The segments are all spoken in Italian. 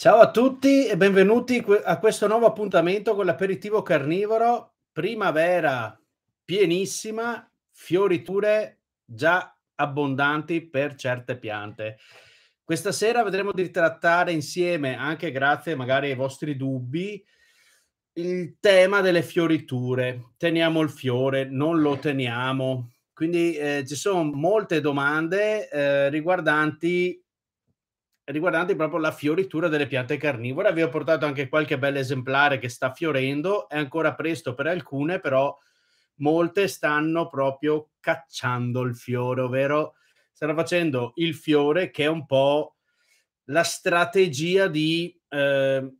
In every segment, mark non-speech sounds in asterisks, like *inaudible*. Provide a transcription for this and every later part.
Ciao a tutti e benvenuti a questo nuovo appuntamento con l'aperitivo carnivoro. Primavera pienissima, fioriture già abbondanti per certe piante. Questa sera vedremo di trattare insieme, anche grazie magari ai vostri dubbi, il tema delle fioriture. Teniamo il fiore, non lo teniamo. Quindi eh, ci sono molte domande eh, riguardanti riguardanti proprio la fioritura delle piante carnivore. Vi ho portato anche qualche bel esemplare che sta fiorendo, è ancora presto per alcune, però molte stanno proprio cacciando il fiore, ovvero stanno facendo il fiore che è un po' la strategia di, eh,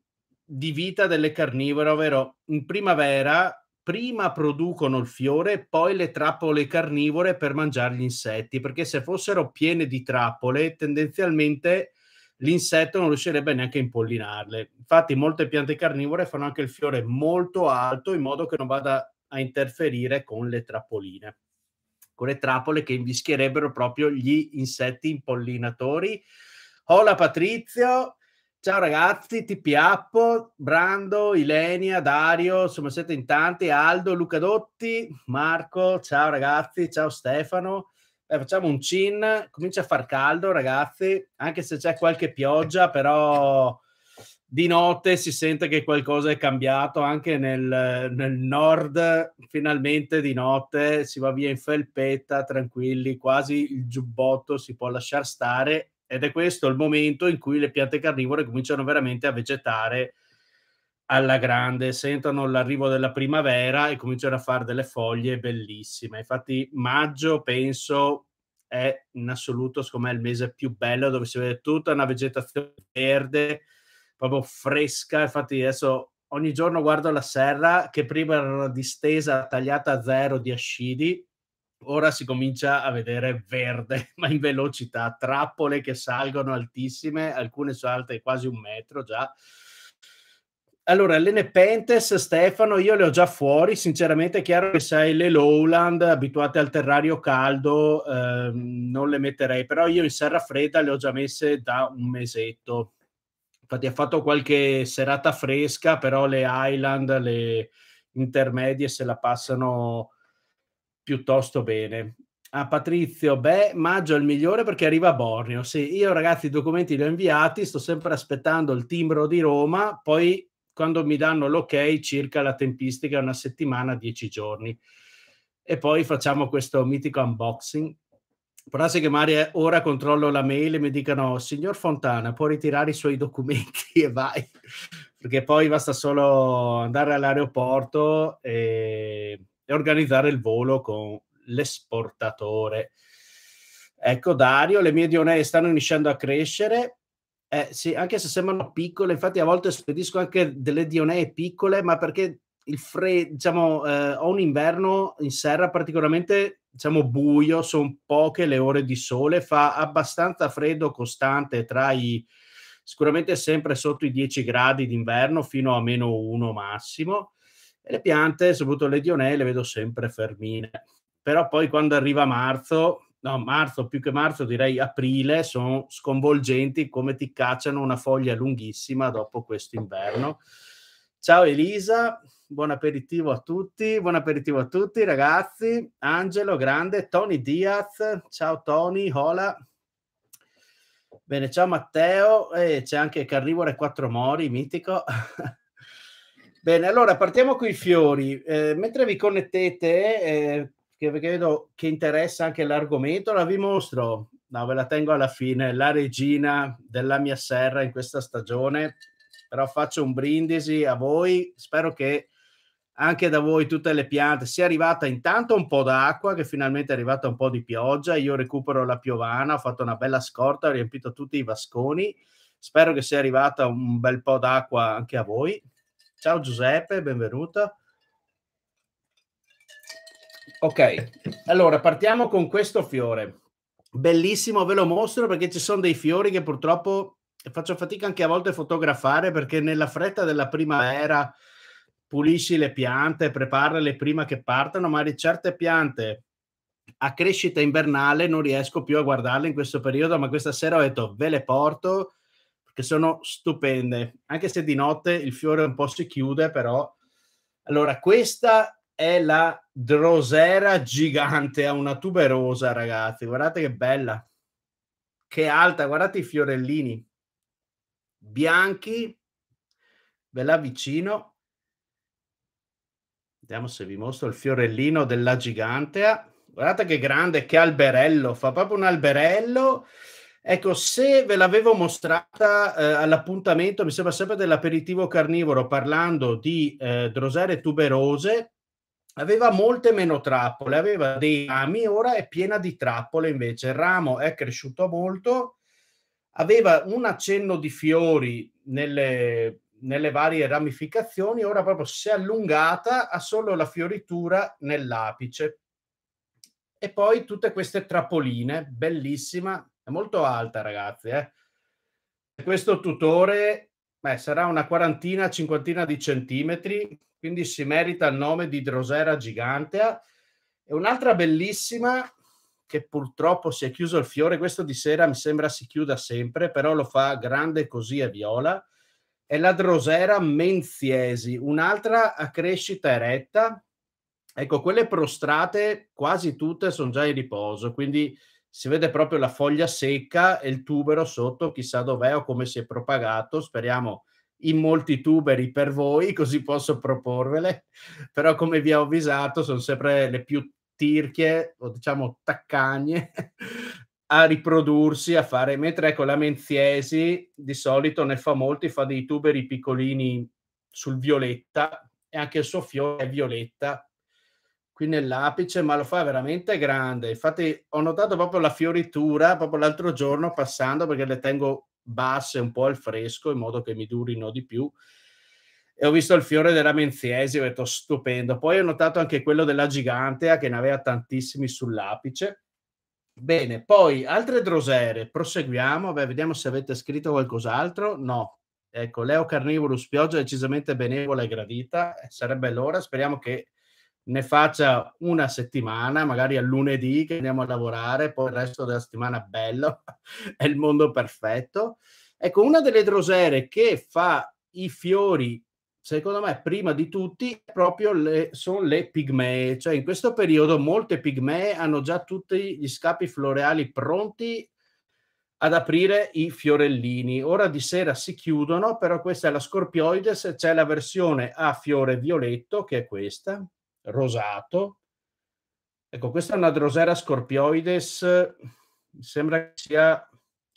di vita delle carnivore, ovvero in primavera prima producono il fiore, poi le trappole carnivore per mangiare gli insetti, perché se fossero piene di trappole tendenzialmente l'insetto non riuscirebbe neanche a impollinarle. Infatti molte piante carnivore fanno anche il fiore molto alto in modo che non vada a interferire con le trappoline, con le trappole che invischierebbero proprio gli insetti impollinatori. Hola Patrizio, ciao ragazzi, ti piappo, Brando, Ilenia, Dario, insomma siete in tanti, Aldo, Luca Dotti, Marco, ciao ragazzi, ciao Stefano eh, facciamo un cin, comincia a far caldo ragazzi, anche se c'è qualche pioggia, però di notte si sente che qualcosa è cambiato anche nel, nel, nord. Finalmente di notte si va via in felpetta, tranquilli, quasi il giubbotto si può lasciare stare. Ed è questo il momento in cui le piante carnivore cominciano veramente a vegetare alla grande, sentono l'arrivo della primavera e cominciano a fare delle foglie bellissime. Infatti maggio penso è in assoluto, secondo me, il mese più bello dove si vede tutta una vegetazione verde, proprio fresca. Infatti adesso ogni giorno guardo la serra che prima era una distesa tagliata a zero di ascidi, ora si comincia a vedere verde, *laughs* ma in velocità, trappole che salgono altissime, alcune sono alte quasi un metro già. Allora, le Nepenthes, Stefano, io le ho già fuori, sinceramente è chiaro che sai le Lowland, abituate al terrario caldo, ehm, non le metterei, però io in serra fredda le ho già messe da un mesetto. Infatti ha fatto qualche serata fresca, però le Highland, le intermedie se la passano piuttosto bene. A ah, Patrizio, beh, maggio è il migliore perché arriva a Borneo. Sì, io ragazzi i documenti li ho inviati, sto sempre aspettando il timbro di Roma, poi quando mi danno l'ok circa la tempistica una settimana, dieci giorni. E poi facciamo questo mitico unboxing. Frase che magari ora controllo la mail e mi dicano, signor Fontana, può ritirare i suoi documenti *laughs* e vai. Perché poi basta solo andare all'aeroporto e, e organizzare il volo con l'esportatore. Ecco Dario, le mie idonee stanno iniziando a crescere eh, sì, anche se sembrano piccole, infatti a volte spedisco anche delle dionee piccole, ma perché il freddo, diciamo, eh, ho un inverno in serra particolarmente, diciamo, buio, sono poche le ore di sole, fa abbastanza freddo costante tra i sicuramente sempre sotto i 10 gradi d'inverno fino a meno 1 massimo. E le piante, soprattutto le dionee, le vedo sempre fermine. Però poi quando arriva marzo, no, marzo, più che marzo direi aprile, sono sconvolgenti come ti cacciano una foglia lunghissima dopo questo inverno. Ciao Elisa, buon aperitivo a tutti, buon aperitivo a tutti ragazzi. Angelo Grande, Tony Diaz, ciao Tony, hola. Bene, ciao Matteo, e c'è anche Carnivore Quattro Mori, mitico. *laughs* Bene, allora partiamo con i fiori. Eh, mentre vi connettete, eh, che credo che interessa anche l'argomento, la vi mostro, no, ve la tengo alla fine, la regina della mia serra in questa stagione, però faccio un brindisi a voi, spero che anche da voi tutte le piante sia arrivata intanto un po' d'acqua, che finalmente è arrivata un po' di pioggia, io recupero la piovana, ho fatto una bella scorta, ho riempito tutti i vasconi, spero che sia arrivata un bel po' d'acqua anche a voi. Ciao Giuseppe, benvenuto. Ok, allora partiamo con questo fiore. Bellissimo, ve lo mostro perché ci sono dei fiori che purtroppo faccio fatica anche a volte a fotografare perché nella fretta della primavera pulisci le piante, preparale prima che partano, ma di certe piante a crescita invernale non riesco più a guardarle in questo periodo, ma questa sera ho detto ve le porto perché sono stupende, anche se di notte il fiore un po' si chiude, però... Allora, questa è la drosera gigante, ha una tuberosa, ragazzi. Guardate che bella, che alta, guardate i fiorellini bianchi. Ve la avvicino. Vediamo se vi mostro il fiorellino della gigantea. Guardate che grande, che alberello, fa proprio un alberello. Ecco, se ve l'avevo mostrata eh, all'appuntamento, mi sembra sempre dell'aperitivo carnivoro, parlando di eh, drosere tuberose, aveva molte meno trappole, aveva dei rami, ora è piena di trappole invece, il ramo è cresciuto molto, aveva un accenno di fiori nelle, nelle varie ramificazioni, ora proprio si è allungata ha solo la fioritura nell'apice. E poi tutte queste trappoline, bellissima, è molto alta ragazzi. Eh? Questo tutore beh, sarà una quarantina, cinquantina di centimetri, quindi si merita il nome di Drosera Gigantea. E un'altra bellissima che purtroppo si è chiuso il fiore, questo di sera mi sembra si chiuda sempre, però lo fa grande così e viola, è la Drosera Menziesi, un'altra a crescita eretta. Ecco, quelle prostrate quasi tutte sono già in riposo, quindi si vede proprio la foglia secca e il tubero sotto, chissà dov'è o come si è propagato, speriamo in molti tuberi per voi, così posso proporvele, però come vi ho avvisato sono sempre le più tirchie o diciamo taccagne *laughs* a riprodursi, a fare, mentre ecco la menziesi di solito ne fa molti, fa dei tuberi piccolini sul violetta e anche il suo fiore è violetta qui nell'apice, ma lo fa veramente grande. Infatti ho notato proprio la fioritura proprio l'altro giorno passando perché le tengo basse un po' al fresco in modo che mi durino di più e ho visto il fiore della menziesi, ho detto stupendo. Poi ho notato anche quello della gigantea che ne aveva tantissimi sull'apice. Bene, poi altre drosere, proseguiamo, Beh, vediamo se avete scritto qualcos'altro. No, ecco, Leo Carnivorus, pioggia decisamente benevola e gradita, eh, sarebbe l'ora, speriamo che ne faccia una settimana, magari a lunedì che andiamo a lavorare, poi il resto della settimana bello, *laughs* è il mondo perfetto. Ecco, una delle drosere che fa i fiori, secondo me, prima di tutti, proprio le, sono le pigmee. Cioè, in questo periodo molte pigmee hanno già tutti gli scapi floreali pronti ad aprire i fiorellini. Ora di sera si chiudono, però questa è la Scorpioides, c'è la versione a fiore violetto, che è questa rosato. Ecco, questa è una drosera scorpioides, sembra che sia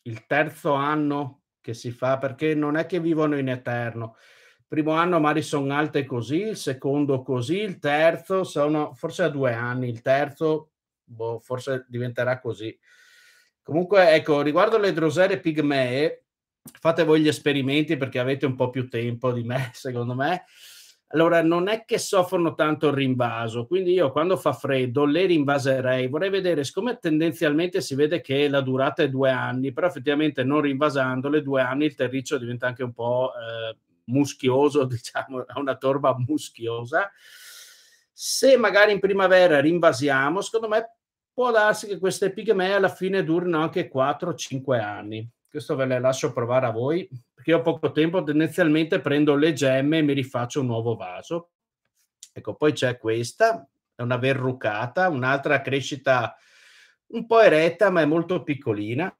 il terzo anno che si fa, perché non è che vivono in eterno. Il primo anno magari sono alte così, il secondo così, il terzo sono forse a due anni, il terzo boh, forse diventerà così. Comunque, ecco, riguardo le drosere pigmee, fate voi gli esperimenti perché avete un po' più tempo di me, *laughs* secondo me allora non è che soffrono tanto il rinvaso, quindi io quando fa freddo le rinvaserei, vorrei vedere, siccome tendenzialmente si vede che la durata è due anni, però effettivamente non rinvasandole due anni il terriccio diventa anche un po' eh, muschioso, *laughs* diciamo, ha una torba muschiosa. Se magari in primavera rinvasiamo, secondo me può darsi che queste pigmee alla fine durino anche 4-5 anni. Questo ve le lascio provare a voi, perché io ho poco tempo, tendenzialmente prendo le gemme e mi rifaccio un nuovo vaso. Ecco, poi c'è questa, è una verrucata, un'altra crescita un po' eretta, ma è molto piccolina.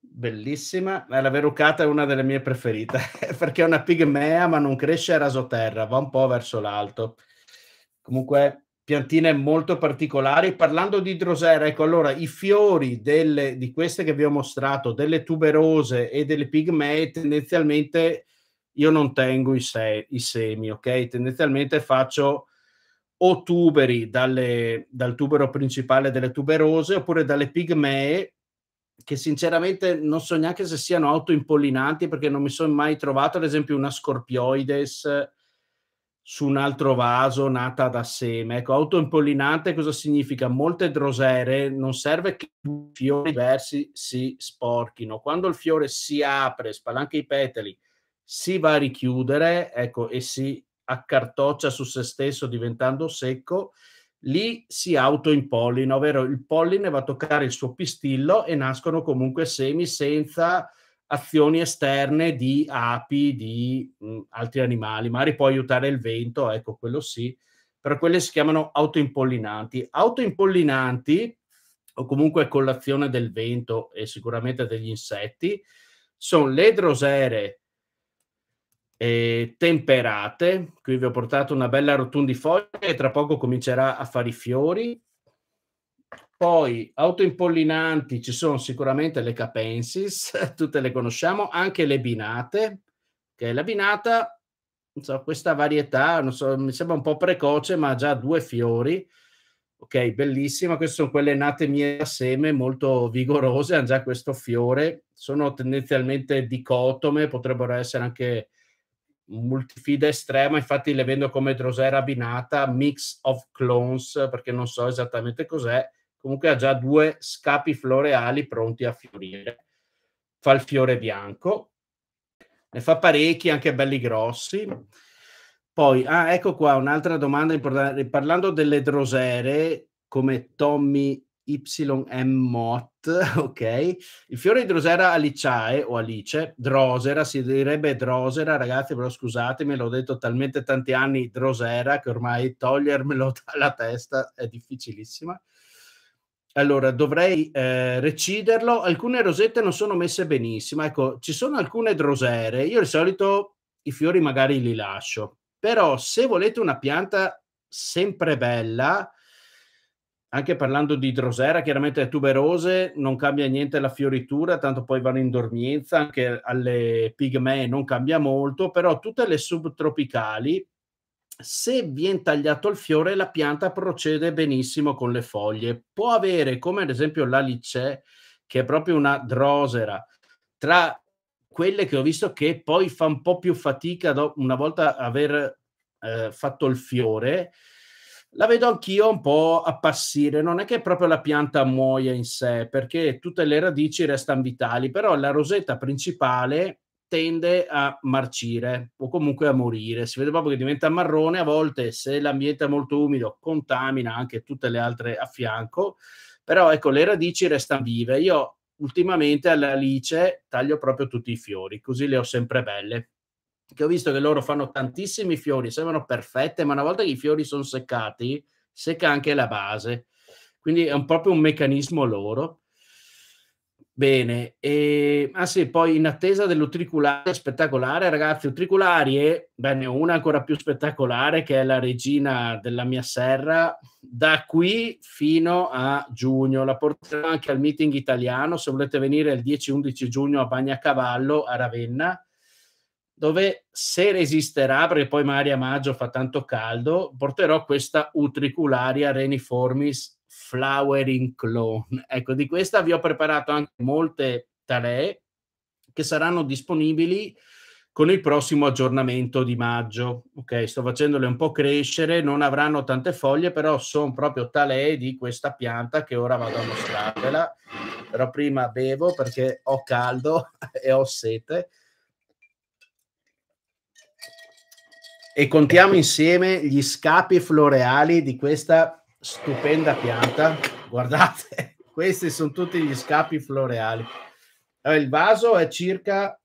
Bellissima, la verrucata è una delle mie preferite *laughs* perché è una pigmea ma non cresce a raso terra, va un po' verso l'alto. Comunque piantine molto particolari. Parlando di drosera, ecco allora i fiori delle, di queste che vi ho mostrato, delle tuberose e delle pigmee, tendenzialmente io non tengo i, se, i semi, ok? Tendenzialmente faccio o tuberi dalle, dal tubero principale delle tuberose oppure dalle pigmee che sinceramente non so neanche se siano autoimpollinanti perché non mi sono mai trovato ad esempio una scorpioides su un altro vaso nata da seme. Ecco, autoimpollinante cosa significa? Molte drosere non serve che i fiori diversi si sporchino. Quando il fiore si apre, spalanca i petali, si va a richiudere ecco, e si accartoccia su se stesso diventando secco, lì si autoimpollina, ovvero il polline va a toccare il suo pistillo e nascono comunque semi senza azioni esterne di api, di mh, mm, altri animali, magari può aiutare il vento, ecco quello sì, però quelle si chiamano autoimpollinanti. Autoimpollinanti, o comunque con l'azione del vento e sicuramente degli insetti, sono le drosere eh, temperate, qui vi ho portato una bella rotondifoglia e tra poco comincerà a fare i fiori, poi autoimpollinanti ci sono sicuramente le capensis, *laughs* tutte le conosciamo, anche le binate, che è la binata, so, questa varietà, so, mi sembra un po' precoce, ma ha già due fiori. Ok, bellissima, queste sono quelle nate mie a seme, molto vigorose, hanno già questo fiore, sono tendenzialmente dicotome, potrebbero essere anche multifida estrema, infatti le vendo come drosera binata, mix of clones, perché non so esattamente cos'è, comunque ha già due scapi floreali pronti a fiorire. Fa il fiore bianco, ne fa parecchi, anche belli grossi. Poi, ah, ecco qua un'altra domanda importante. Parlando delle drosere, come Tommy YM Mott, *laughs* ok? Il fiore di Drosera aliciae o alice, Drosera, si direbbe Drosera, ragazzi, però scusatemi, l'ho detto talmente tanti anni Drosera che ormai togliermelo *laughs* dalla testa è difficilissima. Allora, dovrei eh, reciderlo. Alcune rosette non sono messe benissimo. Ecco, ci sono alcune drosere. Io di solito i fiori magari li lascio. Però se volete una pianta sempre bella, anche parlando di drosera, chiaramente tuberose, non cambia niente la fioritura, tanto poi vanno in dormienza, anche alle pigmee non cambia molto, però tutte le subtropicali se viene tagliato il fiore, la pianta procede benissimo con le foglie. Può avere, come ad esempio la licea, che è proprio una drosera, tra quelle che ho visto che poi fa un po' più fatica una volta aver eh, fatto il fiore, la vedo anch'io un po' appassire. Non è che proprio la pianta muoia in sé, perché tutte le radici restano vitali, però la rosetta principale tende a marcire o comunque a morire. Si vede proprio che diventa marrone a volte se l'ambiente è molto umido, contamina anche tutte le altre a fianco, però ecco le radici restano vive. Io ultimamente all'alice taglio proprio tutti i fiori, così le ho sempre belle. Che ho visto che loro fanno tantissimi fiori, sembrano perfette, ma una volta che i fiori sono seccati, secca anche la base. Quindi è un, proprio un meccanismo loro. Bene, e, ehm, ah sì, poi in attesa dell'utriculare spettacolare, ragazzi, utricularie, bene, una ancora più spettacolare che è la regina della mia serra, da qui fino a giugno, la porterò anche al meeting italiano, se volete venire il 10-11 giugno a Bagnacavallo, a Ravenna, dove se resisterà, perché poi magari a maggio fa tanto caldo, porterò questa utricularia reniformis Flowering Clone. Ecco, di questa vi ho preparato anche molte talee che saranno disponibili con il prossimo aggiornamento di maggio. Ok, sto facendole un po' crescere, non avranno tante foglie, però sono proprio talee di questa pianta che ora vado a mostrarvela. Però prima bevo perché ho caldo *laughs* e ho sete. E contiamo insieme gli scapi floreali di questa stupenda pianta. Guardate, *laughs* questi sono tutti gli scappi floreali. Eh, il vaso è circa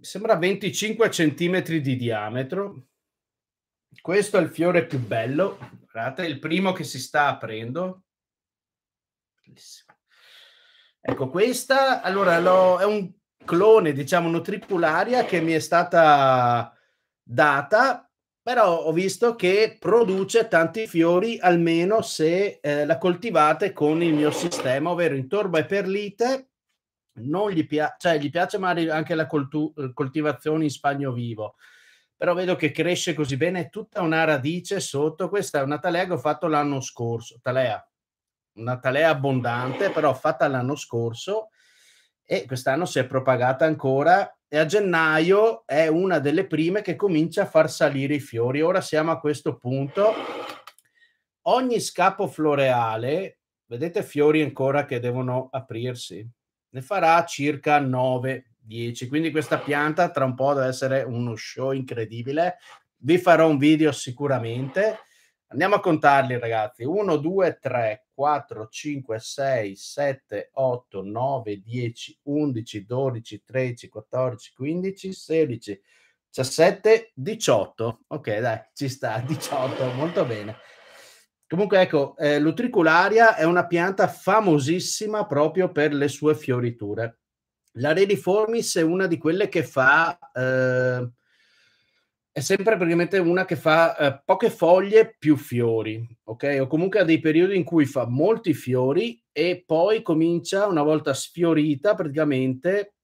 sembra 25 centimetri di diametro. Questo è il fiore più bello, guardate, il primo che si sta aprendo. Bellissimo. Ecco, questa allora lo, è un clone, diciamo, una tripularia che mi è stata data però ho visto che produce tanti fiori almeno se eh, la coltivate con il mio sistema, ovvero in torba e perlite, non gli, pia- cioè, gli piace magari anche la coltu- coltivazione in spagno vivo, però vedo che cresce così bene tutta una radice sotto, questa è una talea che ho fatto l'anno scorso, talea, una talea abbondante, però fatta l'anno scorso e quest'anno si è propagata ancora e a gennaio è una delle prime che comincia a far salire i fiori. Ora siamo a questo punto. Ogni scapo floreale, vedete fiori ancora che devono aprirsi, ne farà circa 9-10. Quindi questa pianta tra un po' deve essere uno show incredibile. Vi farò un video sicuramente Andiamo a contarli, ragazzi. 1, 2, 3, 4, 5, 6, 7, 8, 9, 10, 11, 12, 13, 14, 15, 16, 17, 18. Ok, dai, ci sta, 18, *laughs* molto bene. Comunque, ecco, eh, l'utricularia è una pianta famosissima proprio per le sue fioriture. La Rediformis è una di quelle che fa... Eh, è sempre praticamente una che fa eh, poche foglie più fiori, ok? O comunque ha dei periodi in cui fa molti fiori e poi comincia, una volta sfiorita praticamente,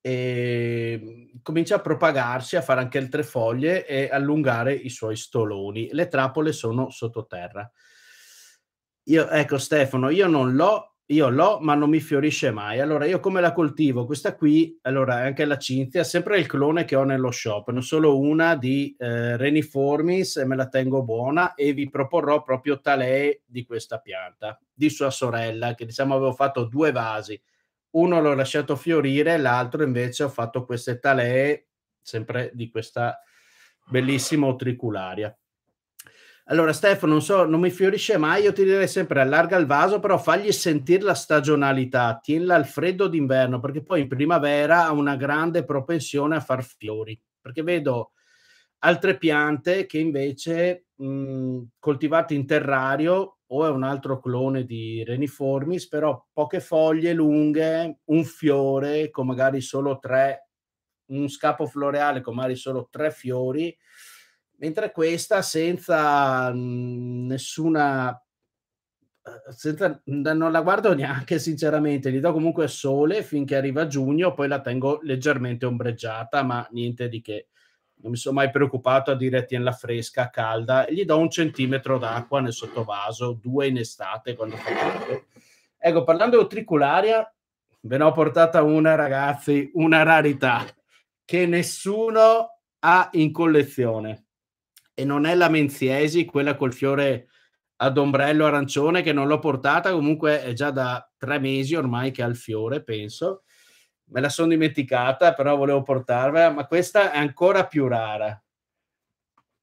eh, comincia a propagarsi, a fare anche altre foglie e allungare i suoi stoloni. Le trappole sono sottoterra. Io, ecco Stefano, io non l'ho io l'ho ma non mi fiorisce mai. Allora io come la coltivo? Questa qui, allora è anche la Cinzia, sempre il clone che ho nello shop, non solo una di eh, Reniformis e me la tengo buona e vi proporrò proprio tale di questa pianta, di sua sorella, che diciamo avevo fatto due vasi. Uno l'ho lasciato fiorire, l'altro invece ho fatto queste talee sempre di questa bellissima utricularia. Allora, Stefano, non, so, non mi fiorisce mai, io ti direi sempre allarga il vaso, però fagli sentire la stagionalità, tienila al freddo d'inverno, perché poi in primavera ha una grande propensione a far fiori. Perché vedo altre piante che invece mh, coltivate in terrario o è un altro clone di Reniformis, però poche foglie lunghe, un fiore con magari solo tre, un scapo floreale con magari solo tre fiori mentre questa senza mh, mhmm, nessuna eh, senza, non la guardo neanche sinceramente, gli do comunque sole finché arriva giugno, poi la tengo leggermente ombreggiata, ma niente di che. Non mi sono mai preoccupato a dire tienla fresca, calda, gli do un centimetro d'acqua nel sottovaso, due in estate quando fa caldo. Ecco, parlando di utricularia, ve ne ho portata una ragazzi, una rarità che nessuno ha in collezione e non è la Menziesi, quella col fiore ad ombrello arancione che non l'ho portata, comunque è già da tre mesi ormai che ha il fiore, penso. Me la sono dimenticata, però volevo portarvela, ma questa è ancora più rara.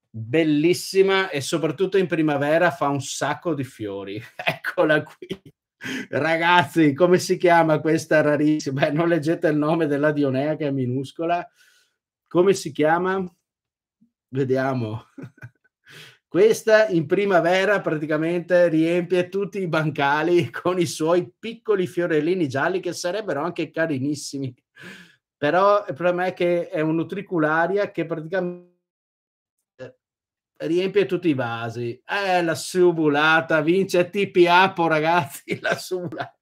Bellissima e soprattutto in primavera fa un sacco di fiori. *laughs* Eccola qui. Ragazzi, come si chiama questa rarissima? Beh, non leggete il nome della Dionea che è minuscola. Come si chiama? Vediamo. Questa in primavera praticamente riempie tutti i bancali con i suoi piccoli fiorellini gialli che sarebbero anche carinissimi. Però il problema è che è un nutricularia che praticamente riempie tutti i vasi. Eh, la subulata vince TPAPO, ragazzi, *laughs* la subulata.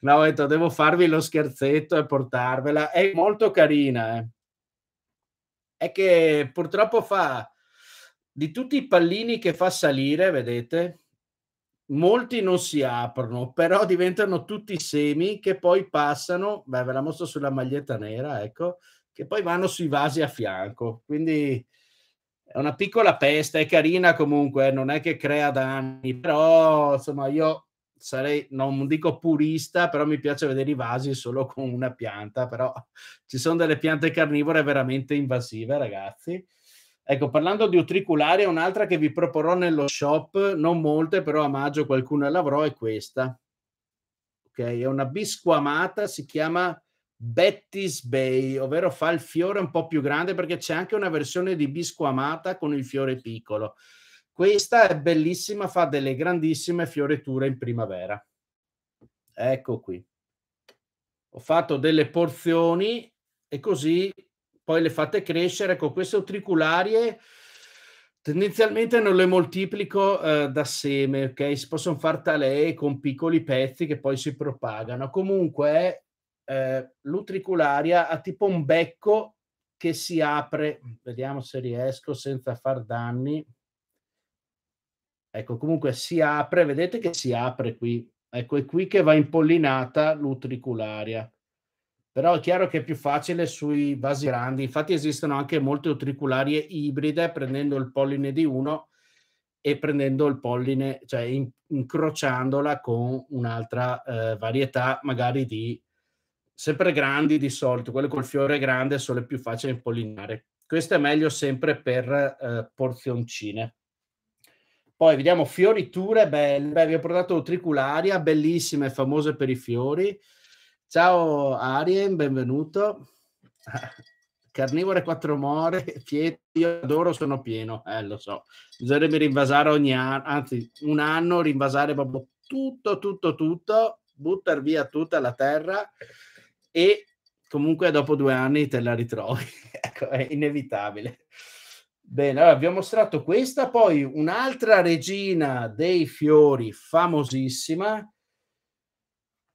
No, ho detto, devo farvi lo scherzetto e portarvela. È molto carina, eh è che purtroppo fa di tutti i pallini che fa salire, vedete, molti non si aprono, però diventano tutti semi che poi passano, beh, ve la mostro sulla maglietta nera, ecco, che poi vanno sui vasi a fianco. Quindi è una piccola peste, è carina comunque, eh, non è che crea danni, però insomma io sarei, non dico purista, però mi piace vedere i vasi solo *laughs* con una pianta, però ci sono delle piante carnivore veramente invasive, ragazzi. Ecco, parlando di utricularia, un'altra che vi proporrò nello shop, non molte, però a maggio qualcuna l'avrò, è questa. Ok, è una bisquamata, si chiama Betty's Bay, ovvero fa il fiore un po' più grande perché c'è anche una versione di bisquamata con il fiore piccolo questa è bellissima, fa delle grandissime fioriture in primavera. Ecco qui. Ho fatto delle porzioni e così poi le fate crescere. Ecco, queste utricularie tendenzialmente non le moltiplico eh, da seme, ok? Si possono fare talee con piccoli pezzi che poi si propagano. Comunque eh, l'utricularia ha tipo un becco che si apre, vediamo se riesco senza far danni. Ecco, comunque si apre, vedete che si apre qui. Ecco, è qui che va impollinata l'utricularia. Però è chiaro che è più facile sui vasi grandi. Infatti esistono anche molte utricularie ibride, prendendo il polline di uno e prendendo il polline, cioè in, incrociandola con un'altra eh, varietà, magari di sempre grandi di solito, quelle col fiore grande sono le più facili da impollinare. Questo è meglio sempre per eh, porzioncine. Poi vediamo fioriture belle. Beh, vi ho portato Tricularia, bellissime, famose per i fiori. Ciao Arien, benvenuto. *laughs* Carnivore quattro more, *laughs* Pietro, io adoro, sono pieno, eh lo so. Bisognerebbe rinvasare ogni anno, anzi un anno, rinvasare proprio tutto, tutto, tutto, buttare via tutta la terra e comunque dopo due anni te la ritrovi. *laughs* ecco, è inevitabile. Bene, allora vi ho mostrato questa, poi un'altra regina dei fiori famosissima,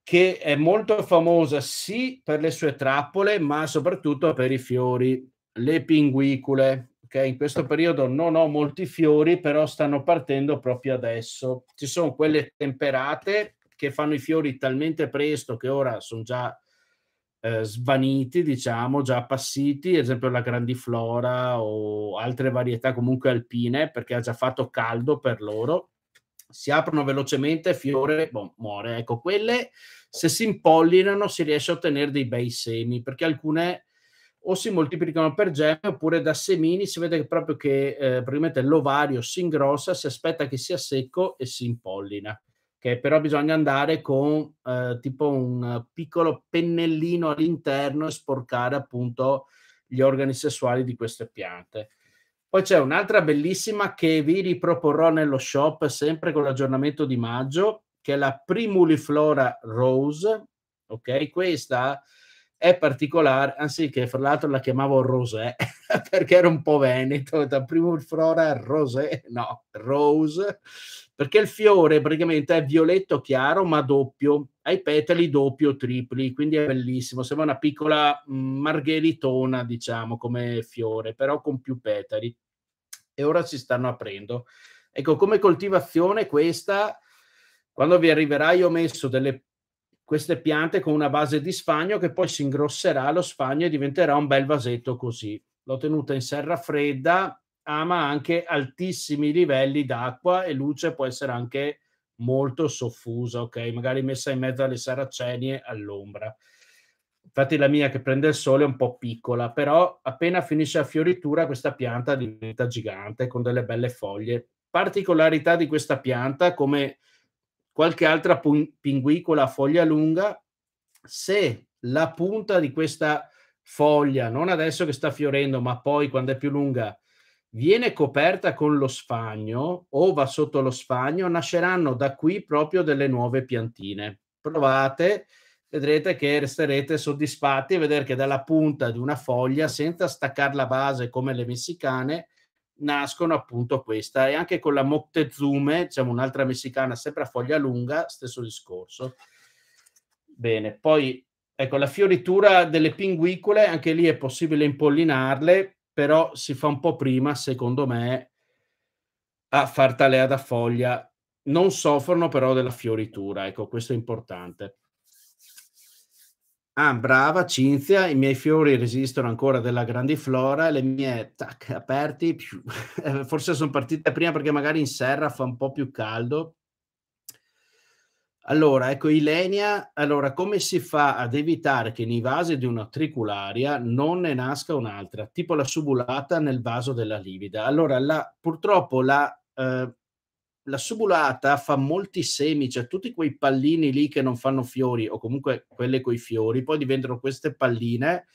che è molto famosa sì per le sue trappole, ma soprattutto per i fiori, le pinguicule. Okay? In questo periodo non ho molti fiori, però stanno partendo proprio adesso. Ci sono quelle temperate che fanno i fiori talmente presto che ora sono già eh, svaniti, diciamo, già appassiti, ad esempio la grandiflora o altre varietà comunque alpine, perché ha già fatto caldo per loro, si aprono velocemente, fiore, boh, muore. Ecco, quelle se si impollinano si riesce a ottenere dei bei semi, perché alcune o si moltiplicano per gemme oppure da semini si vede proprio che eh, probabilmente l'ovario si ingrossa, si aspetta che sia secco e si impollina che però bisogna andare con eh, tipo un piccolo pennellino all'interno e sporcare appunto gli organi sessuali di queste piante. Poi c'è un'altra bellissima che vi riproporrò nello shop sempre con l'aggiornamento di maggio, che è la Primuliflora Rose. Ok, questa è particolare, anzi che fra l'altro la chiamavo Rosé *laughs* perché era un po' veneto, da Primuliflora Rosé, no, Rose perché il fiore praticamente è violetto chiaro ma doppio, ha i petali doppio, o tripli, quindi è bellissimo, sembra una piccola mm, margheritona diciamo come fiore, però con più petali e ora si stanno aprendo. Ecco, come coltivazione questa, quando vi arriverà io ho messo delle, queste piante con una base di sfagno che poi si ingrosserà lo sfagno e diventerà un bel vasetto così. L'ho tenuta in serra fredda, ama anche altissimi livelli d'acqua e luce può essere anche molto soffusa, ok? Magari messa in mezzo alle saracenie all'ombra. Infatti la mia che prende il sole è un po' piccola, però appena finisce la fioritura questa pianta diventa gigante con delle belle foglie. Particolarità di questa pianta, come qualche altra pinguicola a foglia lunga, se la punta di questa foglia, non adesso che sta fiorendo, ma poi quando è più lunga, viene coperta con lo sfagno o va sotto lo sfagno, nasceranno da qui proprio delle nuove piantine. Provate, vedrete che resterete soddisfatti e vedere che dalla punta di una foglia, senza staccare la base come le messicane, nascono appunto questa. E anche con la Moctezume, diciamo un'altra messicana sempre a foglia lunga, stesso discorso. Bene, poi ecco la fioritura delle pinguicole, anche lì è possibile impollinarle, però si fa un po' prima, secondo me, a far talea da foglia. Non soffrono però della fioritura, ecco, questo è importante. Ah, brava Cinzia, i miei fiori resistono ancora della grandiflora e le mie tac, aperti, più. *laughs* forse sono partite prima perché magari in serra fa un po' più caldo, allora, ecco, Ilenia, allora come si fa ad evitare che nei vasi di una tricularia non ne nasca un'altra, tipo la subulata nel vaso della livida? Allora, la, purtroppo la, eh, la subulata fa molti semi, cioè tutti quei pallini lì che non fanno fiori o comunque quelle coi fiori, poi diventano queste palline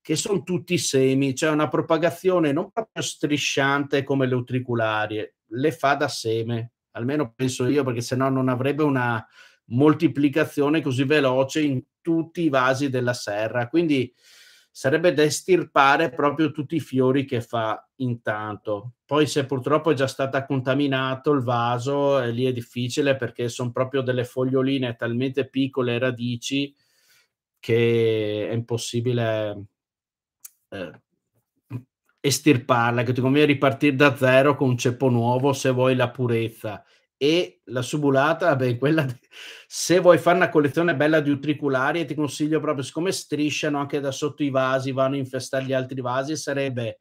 che sono tutti semi, cioè una propagazione non proprio strisciante come le utricularie, le fa da seme, almeno penso io, perché sennò non avrebbe una moltiplicazione così veloce in tutti i vasi della serra. Quindi sarebbe da estirpare proprio tutti i fiori che fa intanto. Poi se purtroppo è già stato contaminato il vaso, eh, lì è difficile perché sono proprio delle foglioline talmente piccole radici che è impossibile eh, estirparla, che ti conviene ripartire da zero con un ceppo nuovo se vuoi la purezza e la subulata, *laughs* beh, quella se vuoi fare una collezione bella di utriculari, ti consiglio proprio, siccome strisciano anche da sotto i vasi, vanno a infestare gli altri vasi, sarebbe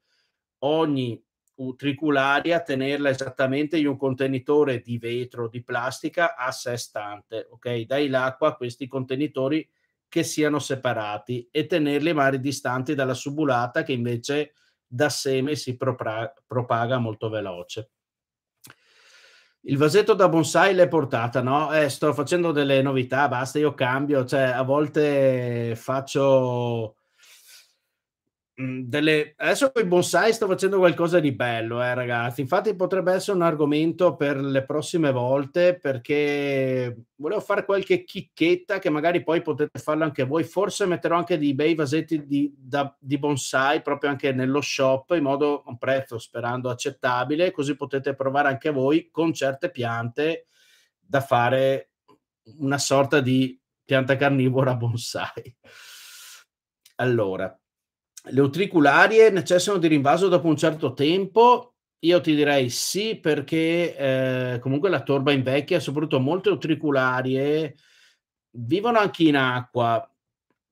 ogni utricularia tenerla esattamente in un contenitore di vetro, di plastica a sé stante, ok? Dai l'acqua a questi contenitori che siano separati e tenerli magari distanti dalla subulata che invece da seme si propaga molto veloce il vasetto da bonsai l'hai portata, no? Eh, sto facendo delle novità, basta, io cambio, cioè a volte faccio delle... adesso con i bonsai sto facendo qualcosa di bello, eh, ragazzi. Infatti, potrebbe essere un argomento per le prossime volte perché volevo fare qualche chicchetta che magari poi potete farlo anche voi. Forse metterò anche dei bei vasetti di, da, di bonsai proprio anche nello shop in modo a un prezzo sperando accettabile, così potete provare anche voi con certe piante da fare una sorta di pianta carnivora bonsai. Allora, le utricularie necessitano di rinvaso dopo un certo tempo? Io ti direi sì, perché eh, comunque la torba invecchia, soprattutto molte utricularie eh, vivono anche in acqua.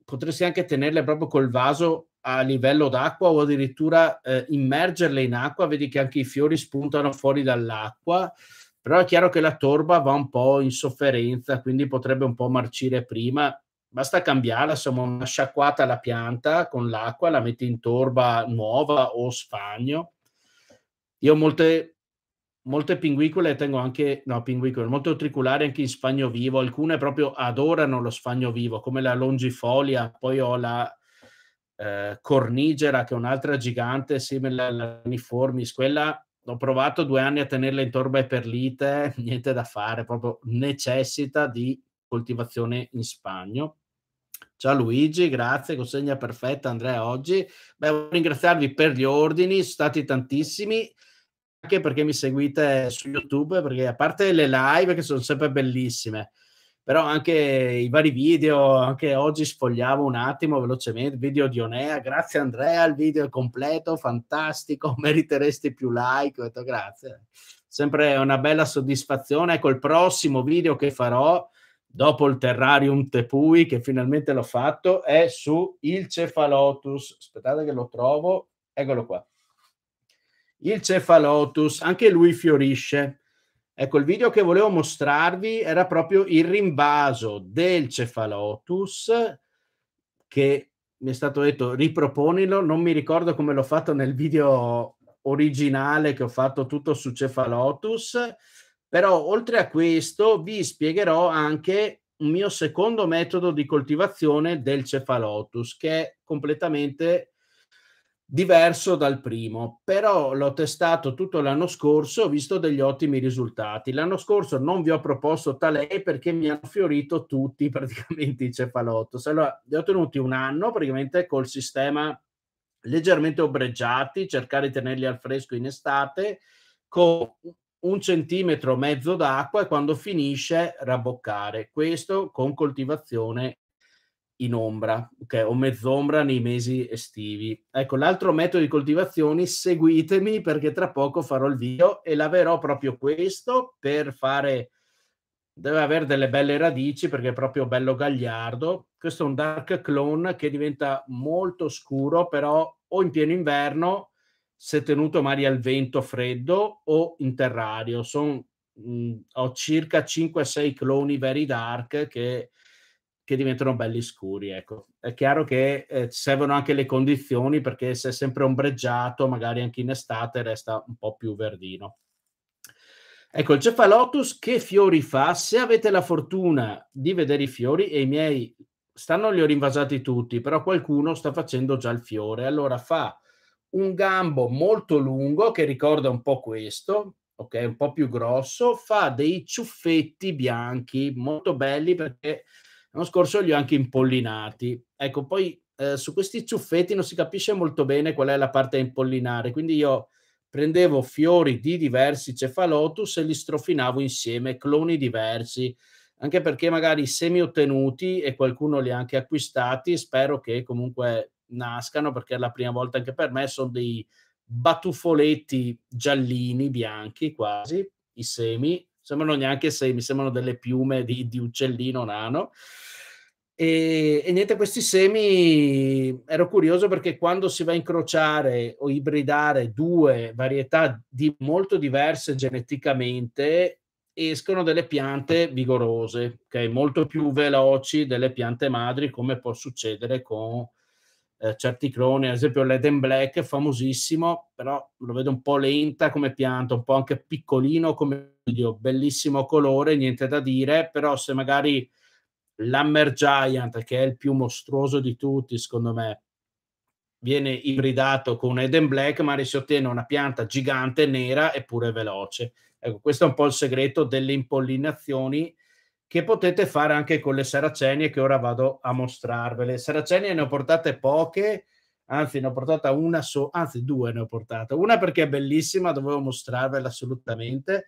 Potresti anche tenerle proprio col vaso a livello d'acqua o addirittura eh, immergerle in acqua, vedi che anche i fiori spuntano fuori dall'acqua, però è chiaro che la torba va un po' in sofferenza, quindi potrebbe un po' marcire prima Basta cambiare insomma, una sciacquata la pianta con l'acqua, la metti in torba nuova o spagno. Io molte, molte pinguicole tengo anche, no, pinguicole, molte utriculari anche in spagno vivo, alcune proprio adorano lo spagno vivo, come la longifolia, poi ho la eh, cornigera che è un'altra gigante simile alla uniformis, quella ho provato due anni a tenerla in torba e perlite, *laughs* niente da fare, proprio necessita di coltivazione in spagno. Ciao Luigi, grazie, consegna perfetta Andrea oggi. Beh, voglio ringraziarvi per gli ordini, sono stati tantissimi, anche perché mi seguite su YouTube, perché a parte le live che sono sempre bellissime, però anche i vari video, anche oggi sfogliavo un attimo velocemente, il video di Onea, grazie Andrea, il video è completo, fantastico, *laughs* meriteresti più like, ho detto grazie. Sempre una bella soddisfazione, col ecco prossimo video che farò dopo il Terrarium Tepui, che finalmente l'ho fatto, è su il Cefalotus. Aspettate che lo trovo, eccolo qua. Il Cefalotus, anche lui fiorisce. Ecco, il video che volevo mostrarvi era proprio il rinvaso del Cefalotus, che mi è stato detto riproponilo, non mi ricordo come l'ho fatto nel video originale che ho fatto tutto su Cefalotus, però oltre a questo vi spiegherò anche un mio secondo metodo di coltivazione del cefalotus che è completamente diverso dal primo, però l'ho testato tutto l'anno scorso, ho visto degli ottimi risultati. L'anno scorso non vi ho proposto tale perché mi hanno fiorito tutti *laughs* praticamente i cefalotus Allora, li ho tenuti un anno praticamente col sistema leggermente ombreggiati, cercare di tenerli al fresco in estate, con un centimetro mezzo d'acqua e quando finisce rabboccare. Questo con coltivazione in ombra, okay? o mezz'ombra nei mesi estivi. Ecco, l'altro metodo di coltivazione, seguitemi perché tra poco farò il video e laverò proprio questo per fare deve avere delle belle radici perché è proprio bello gagliardo. Questo è un dark clone che diventa molto scuro, però o in pieno inverno se tenuto magari al vento freddo o in terrario. Son, mh, mhmm, ho circa 5-6 cloni very dark che, che, diventano belli scuri. Ecco. È chiaro che eh, servono anche le condizioni perché se è sempre ombreggiato, magari anche in estate resta un po' più verdino. Ecco, il Cefalotus che fiori fa? Se avete la fortuna di vedere i fiori, e i miei stanno li ho rinvasati tutti, però qualcuno sta facendo già il fiore, allora fa un gambo molto lungo che ricorda un po' questo, ok, un po' più grosso, fa dei ciuffetti bianchi molto belli perché l'anno scorso li ho anche impollinati. Ecco, poi eh, su questi ciuffetti non si capisce molto bene qual è la parte a impollinare, quindi io prendevo fiori di diversi cefalotus e li strofinavo insieme, cloni diversi, anche perché magari semi ottenuti e qualcuno li ha anche acquistati, spero che comunque nascano, perché è la prima volta anche per me, sono dei batuffoletti giallini, bianchi quasi, i semi, sembrano neanche semi, sembrano delle piume di, di uccellino nano. E, e, niente, questi semi ero curioso perché quando si va a incrociare o ibridare due varietà di molto diverse geneticamente, escono delle piante vigorose, okay? molto più veloci delle piante madri, come può succedere con eh, certi croni, ad esempio l'Eden in Black, famosissimo, però lo vedo un po' lenta come pianta, un po' anche piccolino come video, bellissimo colore, niente da dire, però se magari l'Hammer Giant, che è il più mostruoso di tutti, secondo me, viene ibridato con Eden Black, magari si ottiene una pianta gigante, nera eppure veloce. Ecco, questo è un po' il segreto delle impollinazioni che potete fare anche con le saracenie che ora vado a mostrarvele. Saracenie ne ho portate poche, anzi ne ho portata una so- anzi due ne ho portata. Una perché è bellissima, dovevo mostrarvela assolutamente.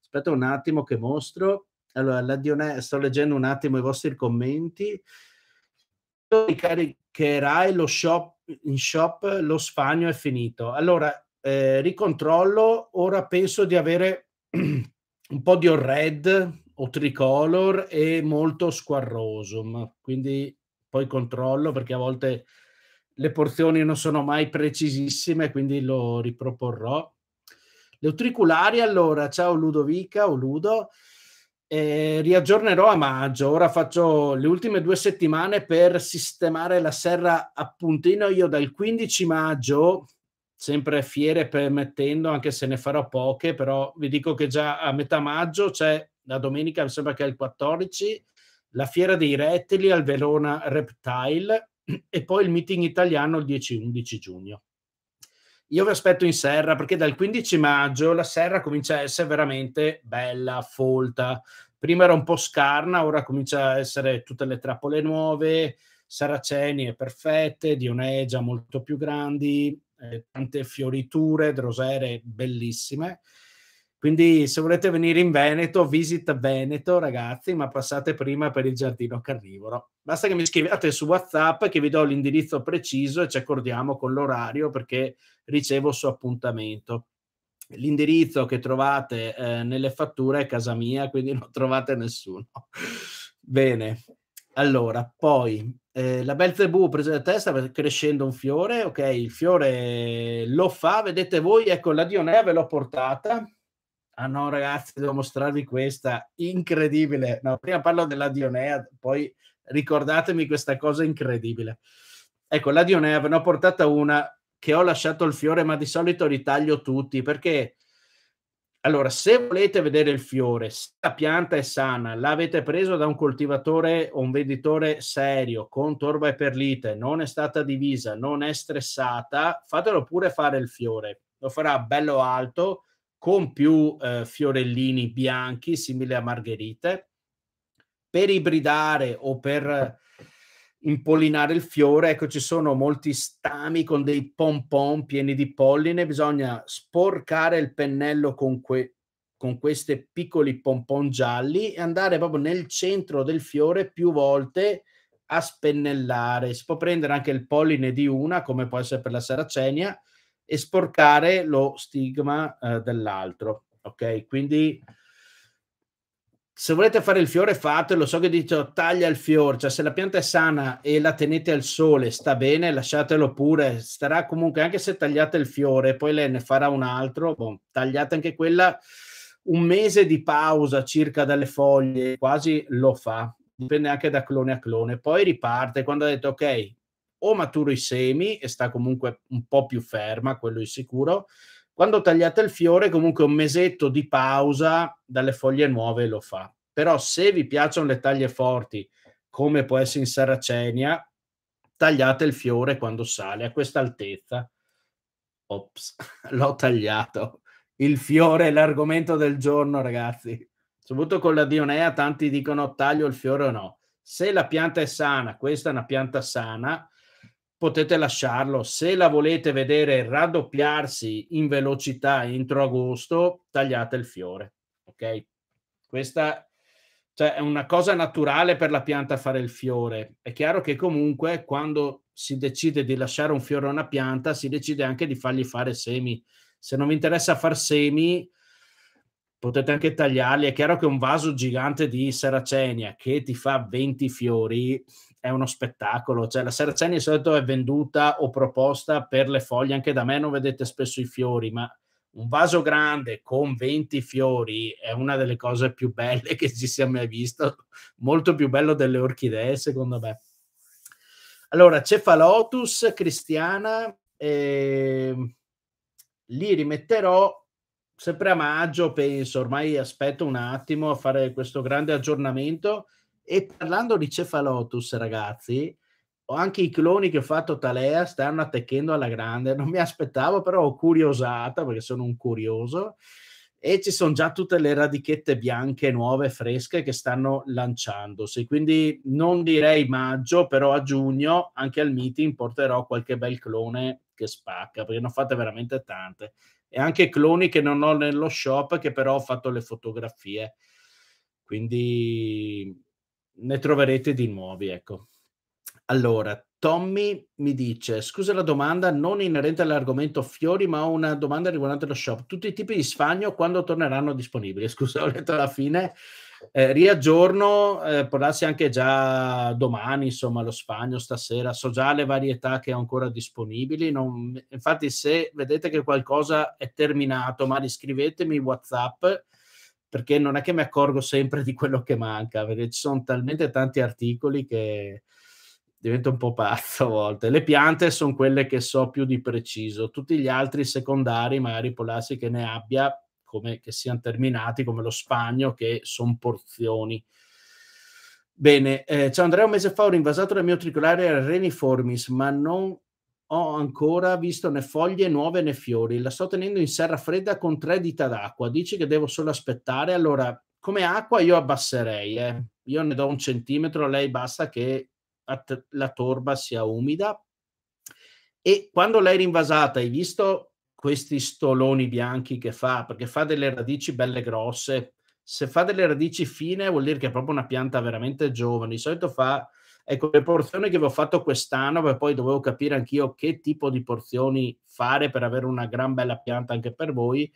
Aspetta un attimo che mostro. Allora, la Dionè, sto leggendo un attimo i vostri commenti. caricherai lo shop in shop, lo spagno è finito. Allora, eh, ricontrollo, ora penso di avere *clears throat* un po' di on red o tricolor e molto squarrosum. quindi poi controllo perché a volte le porzioni non sono mai precisissime, quindi lo riproporrò. Le utriculari, allora, ciao Ludovica o Ludo, eh, riaggiornerò a maggio, ora faccio le ultime due settimane per sistemare la serra a puntino, io dal 15 maggio, sempre fiere permettendo, anche se ne farò poche, però vi dico che già a metà maggio c'è la domenica mi sembra che è il 14, la fiera dei rettili al Verona Reptile *clears throat* e poi il meeting italiano il 10-11 giugno. Io vi aspetto in serra perché dal 15 maggio la serra comincia a essere veramente bella, folta. Prima era un po' scarna, ora comincia a essere tutte le trappole nuove, saraceni perfette, dionegia molto più grandi, eh, tante fioriture, drosere bellissime. Quindi se volete venire in Veneto, visit Veneto, ragazzi, ma passate prima per il giardino carnivoro. Basta che mi scriviate su WhatsApp che vi do l'indirizzo preciso e ci accordiamo con l'orario perché ricevo il suo appuntamento. L'indirizzo che trovate eh, nelle fatture è casa mia, quindi *laughs* non trovate nessuno. Bene. Allora, poi eh, la Belzebù presa da testa crescendo un fiore, ok, il fiore lo fa, vedete voi, ecco la Dionea ve l'ho portata, ah no ragazzi devo mostrarvi questa, incredibile. No, prima parlo della Dionea, poi ricordatemi questa cosa incredibile. Ecco, la Dionea ve ne ho portata una che ho lasciato il fiore, ma di solito ritaglio tutti perché... Allora, se volete vedere il fiore, se la pianta è sana, l'avete preso da un coltivatore o un venditore serio, con torba e perlite, non è stata divisa, non è stressata, fatelo pure fare il fiore. Lo farà bello alto, con più eh, fiorellini bianchi simili a margherite per ibridare o per impollinare il fiore, ecco ci sono molti stami con dei pompon pieni di polline, bisogna sporcare il pennello con, que- con questi piccoli pompon gialli e andare proprio nel centro del fiore più volte a spennellare. Si può prendere anche il polline di una, come può essere per la saracenia, e sporcare lo stigma eh, dell'altro. Ok, quindi se volete fare il fiore, fatelo. So che dice oh, taglia il fiore, cioè se la pianta è sana e la tenete al sole, sta bene, lasciatelo pure. Starà comunque anche se tagliate il fiore, poi lei ne farà un altro. Boh, tagliate anche quella. Un mese di pausa circa dalle foglie, quasi lo fa. Dipende anche da clone a clone. Poi riparte quando ha detto: Ok, o maturo i semi e sta comunque un po' più ferma, quello è sicuro. Quando tagliate il fiore, comunque un mesetto di pausa dalle foglie nuove lo fa. Però se vi piacciono le taglie forti, come può essere in Saracenia, tagliate il fiore quando sale a questa altezza. Ops, *laughs* l'ho tagliato. Il fiore è l'argomento del giorno, ragazzi. Soprattutto con la Dionea, tanti dicono taglio il fiore o no. Se la pianta è sana, questa è una pianta sana, potete lasciarlo. Se la volete vedere raddoppiarsi in velocità entro agosto, tagliate il fiore. Ok? Questa cioè, è una cosa naturale per la pianta fare il fiore. È chiaro che comunque quando si decide di lasciare un fiore a una pianta, si decide anche di fargli fare semi. Se non vi interessa far semi, potete anche tagliarli. È chiaro che un vaso gigante di saracenia che ti fa 20 fiori, è uno spettacolo. Cioè, la Serraceni di solito è venduta o proposta per le foglie, anche da me non vedete spesso i fiori, ma un vaso grande con 20 fiori è una delle cose più belle che ci sia mai visto, molto più bello delle orchidee, secondo me. Allora, Cefalotus, Cristiana, eh, li rimetterò sempre a maggio, penso, ormai aspetto un attimo a fare questo grande aggiornamento e parlando di Cefalotus, ragazzi, anche i cloni che ho fatto Talea stanno attecchendo alla grande. Non mi aspettavo, però ho curiosata perché sono un curioso. E ci sono già tutte le radichette bianche nuove, fresche, che stanno lanciandosi. Quindi non direi maggio, però a giugno anche al meeting porterò qualche bel clone che spacca, perché ne ho fatte veramente tante. E anche cloni che non ho nello shop, che però ho fatto le fotografie. Quindi ne troverete di nuovi, ecco. Allora, Tommy mi dice, scusa la domanda non inerente all'argomento fiori, ma ho una domanda riguardante lo shop. Tutti i tipi di sfagno quando torneranno disponibili? Scusa, *laughs* ho letto alla fine. Eh, riaggiorno, eh, può anche già domani, insomma, lo sfagno stasera. So già le varietà che ho ancora disponibili. Non... Infatti, se vedete che qualcosa è terminato, ma riscrivetemi WhatsApp perché non è che mi accorgo sempre di quello che manca, perché ci sono talmente tanti articoli che divento un po' pazzo a volte. Le piante sono quelle che so più di preciso, tutti gli altri secondari magari può darsi che ne abbia, come che siano terminati, come lo spagno, che sono porzioni. Bene, eh, ciao Andrea, un mese fa ho rinvasato la mia tricolare Reniformis, ma non ho ancora visto né foglie nuove né fiori. La sto tenendo in serra fredda con tre dita d'acqua. Dici che devo solo aspettare? Allora, come acqua io abbasserei. Eh. Mm. Io ne do un centimetro a lei, basta che la torba sia umida. E quando l'hai rinvasata, hai visto questi stoloni bianchi che fa? Perché fa delle radici belle grosse. Se fa delle radici fine, vuol dire che è proprio una pianta veramente giovane. Di solito fa Ecco, le porzioni che vi ho fatto quest'anno, perché poi dovevo capire anch'io che tipo di porzioni fare per avere una gran bella pianta anche per voi,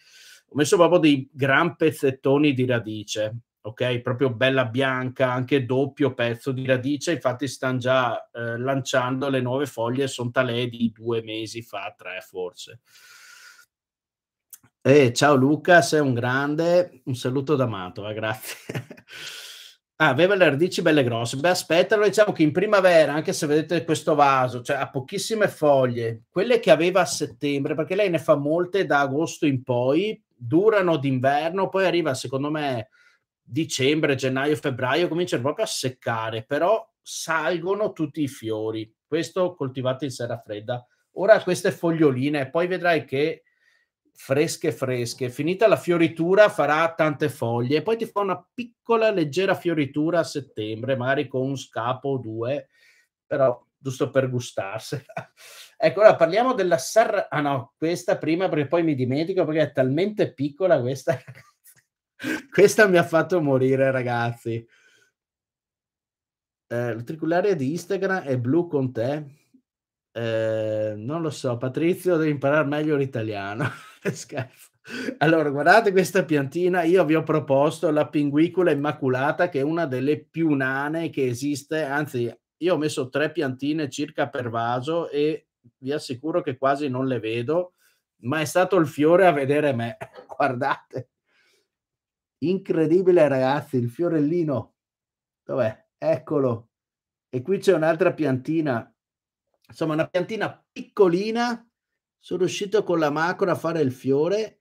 ho messo proprio dei gran pezzettoni di radice, ok? Proprio bella bianca, anche doppio pezzo di radice, infatti stanno già eh, lanciando le nuove foglie, sono tale di due mesi fa, tre forse. Eh, ciao Luca, sei un grande, un saluto da Matova, *laughs* grazie. Ah, aveva le radici belle grosse. Beh, aspettalo, diciamo che in primavera, anche se vedete questo vaso, cioè ha pochissime foglie, quelle che aveva a settembre, perché lei ne fa molte da agosto in poi, durano d'inverno, poi arriva, secondo me, dicembre, gennaio, febbraio, cominciano proprio a seccare, però salgono tutti i fiori. Questo coltivato in sera fredda. Ora queste foglioline, poi vedrai che fresche fresche, finita la fioritura farà tante foglie e poi ti fa una piccola leggera fioritura a settembre, magari con un scapo o due, però giusto per gustarsela. *laughs* Ecco, ora parliamo della Sarra... Ah no, questa prima perché poi mi dimentico perché è talmente piccola questa. *laughs* questa mi ha fatto morire, ragazzi. Eh, triculare di Instagram è blu con te? Eh, non lo so, Patrizio devi imparare meglio l'italiano. *laughs* *laughs* Allora, guardate questa piantina, io vi ho proposto la pinguicula immaculata che è una delle più nane che esiste, anzi io ho messo tre piantine circa per vaso e vi assicuro che quasi non le vedo, ma è stato il fiore a vedere me, *laughs* guardate. Incredibile ragazzi, il fiorellino, dov'è? Eccolo. E qui c'è un'altra piantina, insomma una piantina piccolina sono riuscito con la macro a fare il fiore,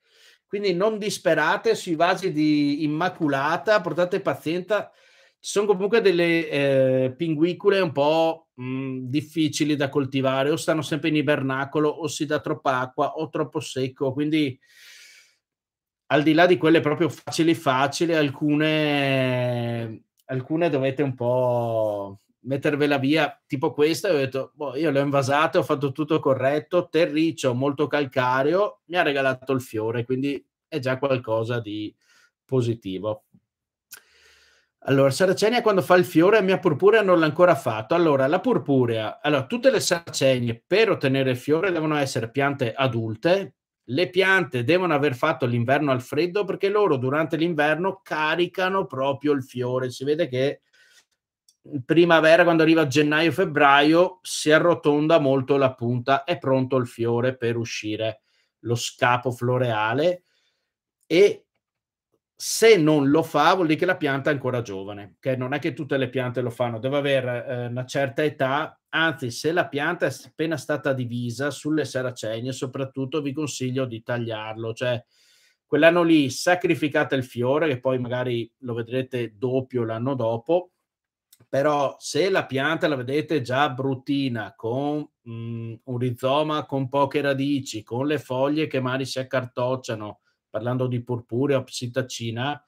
quindi non disperate sui vasi di Immaculata, portate pazienza. Ci sono comunque delle eh, pinguicule un po' mh, mm, difficili da coltivare, o stanno sempre in ibernacolo, o si dà troppa acqua, o troppo secco, quindi al di là di quelle proprio facili facili, alcune, alcune dovete un po' mettervela via tipo questa e ho detto boh, io le ho invasate ho fatto tutto corretto terriccio molto calcareo mi ha regalato il fiore quindi è già qualcosa di positivo allora, Saracenia quando fa il fiore a mia purpurea non l'ha ancora fatto. Allora, la purpurea, allora, tutte le saracenie per ottenere il fiore devono essere piante adulte. Le piante devono aver fatto l'inverno al freddo perché loro durante l'inverno caricano proprio il fiore. Si vede che primavera, quando arriva gennaio-febbraio, si arrotonda molto la punta, è pronto il fiore per uscire lo scapo floreale e se non lo fa vuol dire che la pianta è ancora giovane, che non è che tutte le piante lo fanno, deve avere eh, una certa età, anzi se la pianta è appena stata divisa sulle saracenie soprattutto vi consiglio di tagliarlo, cioè quell'anno lì sacrificate il fiore che poi magari lo vedrete doppio l'anno dopo però se la pianta la vedete già bruttina, con mh, mm, un rizoma con poche radici, con le foglie che magari si accartocciano, parlando di purpurea o psitacina,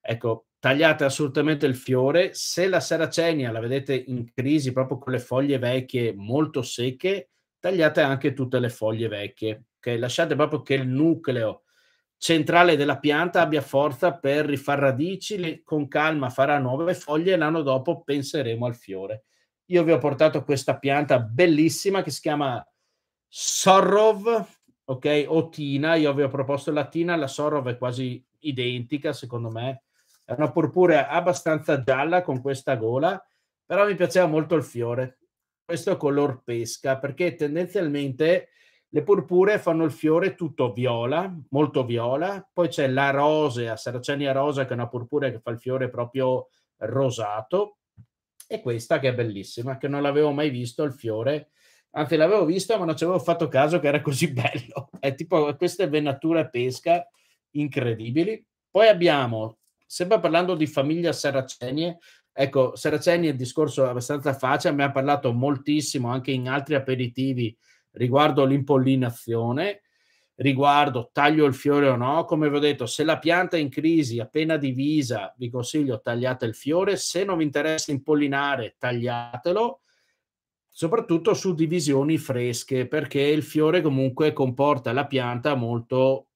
ecco, tagliate assolutamente il fiore. Se la saracenia la vedete in crisi, proprio con le foglie vecchie molto secche, tagliate anche tutte le foglie vecchie, ok? Lasciate proprio che il nucleo centrale della pianta abbia forza per rifar radici, con calma farà nuove foglie e l'anno dopo penseremo al fiore. Io vi ho portato questa pianta bellissima che si chiama Sorrow, ok, o Tina, io vi ho proposto la Tina, la Sorrow è quasi identica secondo me, è una purpurea abbastanza gialla con questa gola, però mi piaceva molto il fiore. Questo color pesca perché tendenzialmente le purpure fanno il fiore tutto viola, molto viola, poi c'è la rosea, Saracenia rosa che è una purpurea che fa il fiore proprio rosato e questa che è bellissima, che non l'avevo mai visto il fiore, anzi l'avevo vista ma non ci avevo fatto caso che era così *laughs* bello. È tipo queste venature pesca incredibili. Poi abbiamo, sempre parlando di famiglia Saracenie, ecco, Saraceni è un discorso abbastanza facile, mi ha parlato moltissimo anche in altri aperitivi riguardo l'impollinazione, riguardo taglio il fiore o no. Come vi ho detto, se la pianta è in crisi, appena divisa, vi consiglio tagliate il fiore. Se non vi interessa impollinare, tagliatelo. Soprattutto su divisioni fresche, perché il fiore comunque comporta alla pianta molto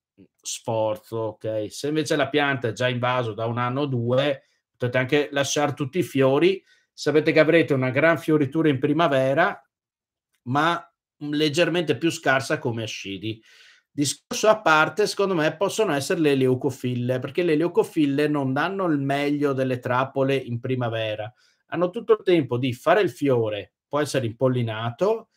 sforzo. Ok, se invece la pianta è già in vaso da un anno o due, potete anche lasciare tutti i fiori. Sapete che avrete una gran fioritura in primavera, ma Mm, leggermente più scarsa come ascidi. Discorso a parte, secondo me, possono essere le leucofille, perché le leucofille non danno il meglio delle trappole in primavera. Hanno tutto il tempo di fare il fiore, può essere impollinato,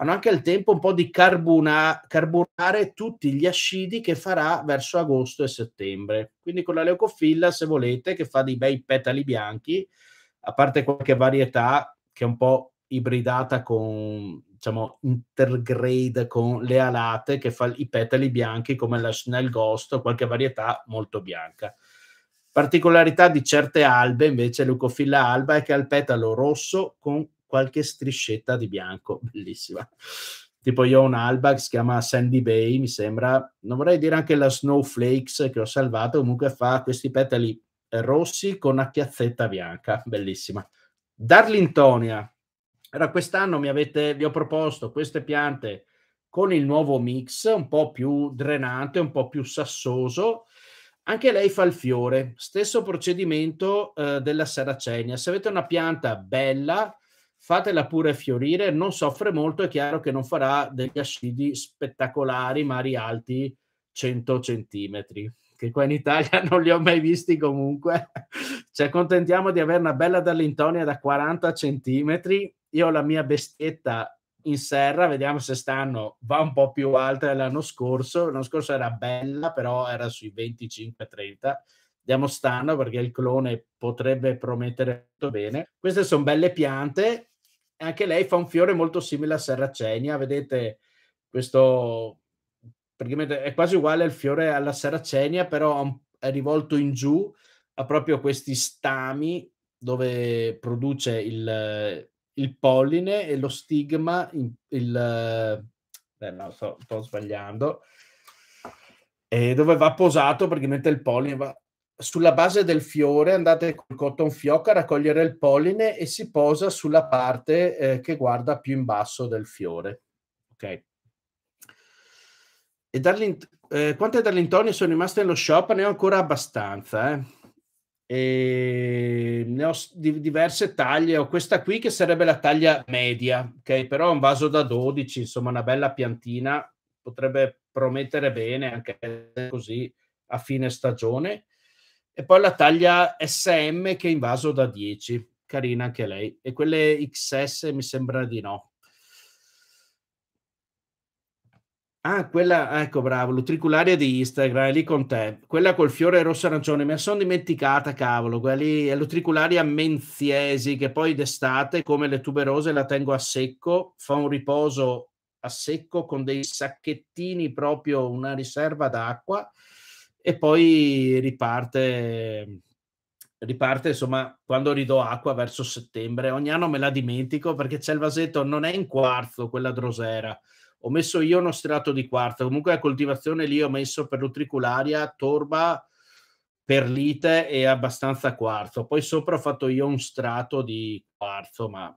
hanno anche il tempo un po' di carbuna, carburare tutti gli ascidi che farà verso agosto e settembre. Quindi con la leucofilla, se volete, che fa dei bei petali bianchi, a parte qualche varietà che è un po' ibridata con diciamo, intergrade con le alate che fa i petali bianchi come la Chanel Ghost o qualche varietà molto bianca. Particolarità di certe albe, invece, Lucofilla alba, è che ha il petalo rosso con qualche striscetta di bianco, *laughs* bellissima. Tipo io ho un'alba che si chiama Sandy Bay, mi sembra, non vorrei dire anche la Snowflakes che ho salvato, comunque fa questi petali rossi con una chiazzetta bianca, bellissima. Darlingtonia, allora, quest'anno avete, vi ho proposto queste piante con il nuovo mix, un po' più drenante, un po' più sassoso. Anche lei fa il fiore, stesso procedimento eh, della saracenia. Se avete una pianta bella, fatela pure fiorire, non soffre molto, è chiaro che non farà degli ascidi spettacolari, mari alti 100 centimetri, che qua in Italia *laughs* non li ho mai visti comunque. Ci accontentiamo di avere una bella dall'intonia da 40 centimetri io ho la mia bestietta in serra, vediamo se stanno, va un po' più alta dell'anno scorso, l'anno scorso era bella, però era sui 25-30, vediamo stanno perché il clone potrebbe promettere molto bene. Queste sono belle piante, anche lei fa un fiore molto simile a Serracenia, vedete questo, praticamente è quasi uguale al fiore alla Serracenia, però è rivolto in giù, ha proprio questi stami dove produce il il polline e lo stigma, il, il eh, beh, no, sto un sbagliando, e dove va posato praticamente il polline va sulla base del fiore andate col cotton fioc a raccogliere il polline e si posa sulla parte eh, che guarda più in basso del fiore. Ok. E eh, quante dall'intorno sono rimaste nello shop? Ne ho ancora abbastanza. Eh e ehm, ne ho di diverse taglie. Ho questa qui che sarebbe la taglia media, ok? Però è un vaso da 12, insomma, una bella piantina, potrebbe promettere bene anche così a fine stagione. E poi la taglia SM che è in vaso da 10, carina anche lei. E quelle XS mi sembra di no. Ah, quella, ecco, bravo, l'utriculare di Instagram, è lì con te. Quella col fiore rosso-arancione, me la sono dimenticata, cavolo. Quella lì è l'utricularia menziesi, che poi d'estate, come le tuberose, la tengo a secco, fa un riposo a secco con dei sacchettini, proprio una riserva d'acqua, e poi riparte, riparte, insomma, quando ridò acqua verso settembre. Ogni anno me la dimentico perché c'è il vasetto, non è in quarzo quella drosera, ho messo io uno strato di quarta, comunque la coltivazione lì ho messo per l'utricularia, torba, perlite e abbastanza quarzo. Poi sopra ho fatto io un strato di quarzo, ma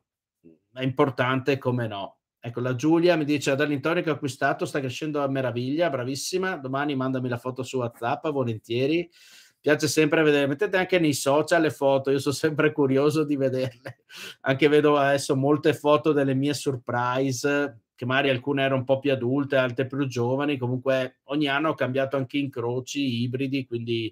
è importante come no. Ecco, la Giulia mi dice che ho acquistato, sta crescendo a meraviglia, bravissima. Domani mandami la foto su WhatsApp, volentieri. Piace sempre vedere, mettete anche nei social le foto, io sono sempre curioso di vederle. Anche vedo adesso molte foto delle mie surprise che magari alcune erano un po' più adulte, altre più giovani, comunque ogni anno ho cambiato anche incroci ibridi, quindi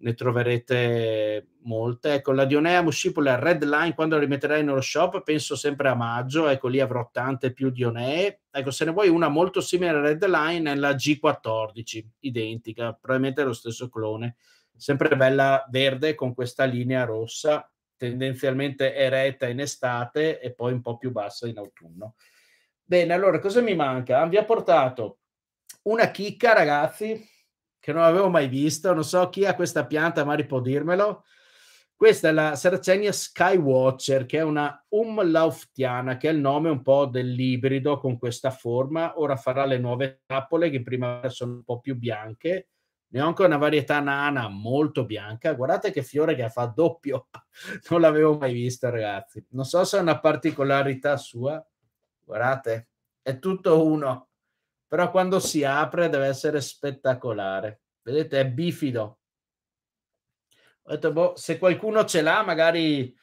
ne troverete molte. Ecco, la Dionea Muscipola Red Line, quando la rimetterai nello shop, penso sempre a maggio, ecco lì avrò tante più Dionee. Ecco, se ne vuoi una molto simile alla Red Line è la G14, identica, probabilmente lo stesso clone, sempre bella verde con questa linea rossa, tendenzialmente eretta in estate e poi un po' più bassa in autunno. Bene, allora cosa mi manca? Ah, vi ha portato una chicca, ragazzi, che non avevo mai visto. Non so chi ha questa pianta, Mari può dirmelo. Questa è la Saracenia Skywatcher, che è una Umlauftiana, che è il nome un po' dell'ibrido con questa forma. Ora farà le nuove trappole, che in primavera sono un po' più bianche. Ne ho anche una varietà nana molto bianca. Guardate che fiore che fa doppio. *laughs* Non l'avevo mai vista, ragazzi. Non so se è una particolarità sua Guardate, è tutto uno, però quando si apre deve essere spettacolare. Vedete, è bifido. Ho detto, boh, se qualcuno ce l'ha, magari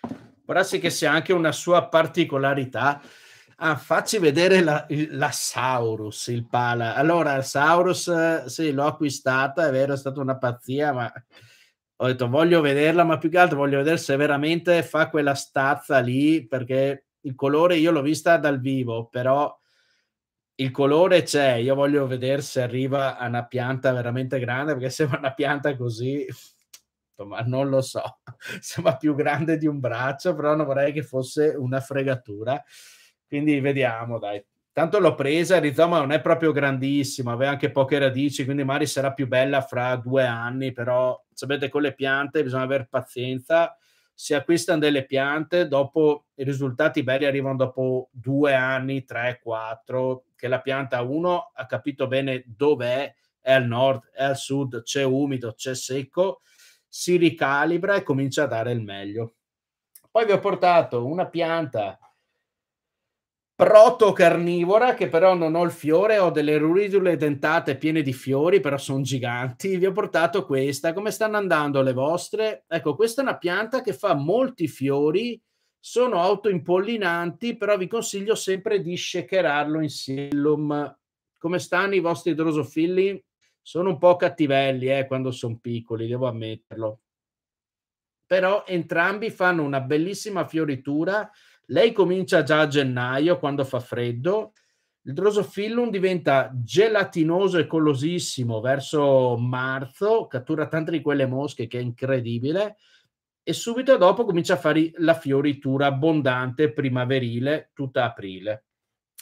può che sia anche una sua particolarità. Ah, facci vedere la, la, Saurus, il pala. Allora, Saurus, eh, sì, l'ho acquistata, è vero, è stata una pazzia, ma ho detto voglio vederla, ma più che altro voglio vedere se veramente fa quella stazza lì, perché il colore io l'ho vista dal vivo, però il colore c'è, io voglio vedere se arriva a una pianta veramente grande, perché se va una pianta così, ma non lo so, *laughs* sembra più grande di un braccio, però non vorrei che fosse una fregatura. Quindi vediamo, dai. Tanto l'ho presa, il rizoma non è proprio grandissimo, aveva anche poche radici, quindi magari sarà più bella fra due anni, però sapete con le piante bisogna avere pazienza si acquistano delle piante, dopo i risultati belli arrivano dopo due anni, tre, quattro, che la pianta uno ha capito bene dov'è, è al nord, è al sud, c'è umido, c'è secco, si ricalibra e comincia a dare il meglio. Poi vi ho portato una pianta proto-carnivora che però non ho il fiore, ho delle ruridule dentate piene di fiori, però sono giganti. Vi ho portato questa. Come stanno andando le vostre? Ecco, questa è una pianta che fa molti fiori, sono autoimpollinanti, però vi consiglio sempre di shakerarlo in sillum. Come stanno i vostri drosofilli? Sono un po' cattivelli eh, quando sono piccoli, devo ammetterlo. Però entrambi fanno una bellissima fioritura lei comincia già a gennaio quando fa freddo. Il drosofillum diventa gelatinoso e collosissimo verso marzo, cattura tante di quelle mosche che è incredibile e subito dopo comincia a fare la fioritura abbondante primaverile tutta aprile.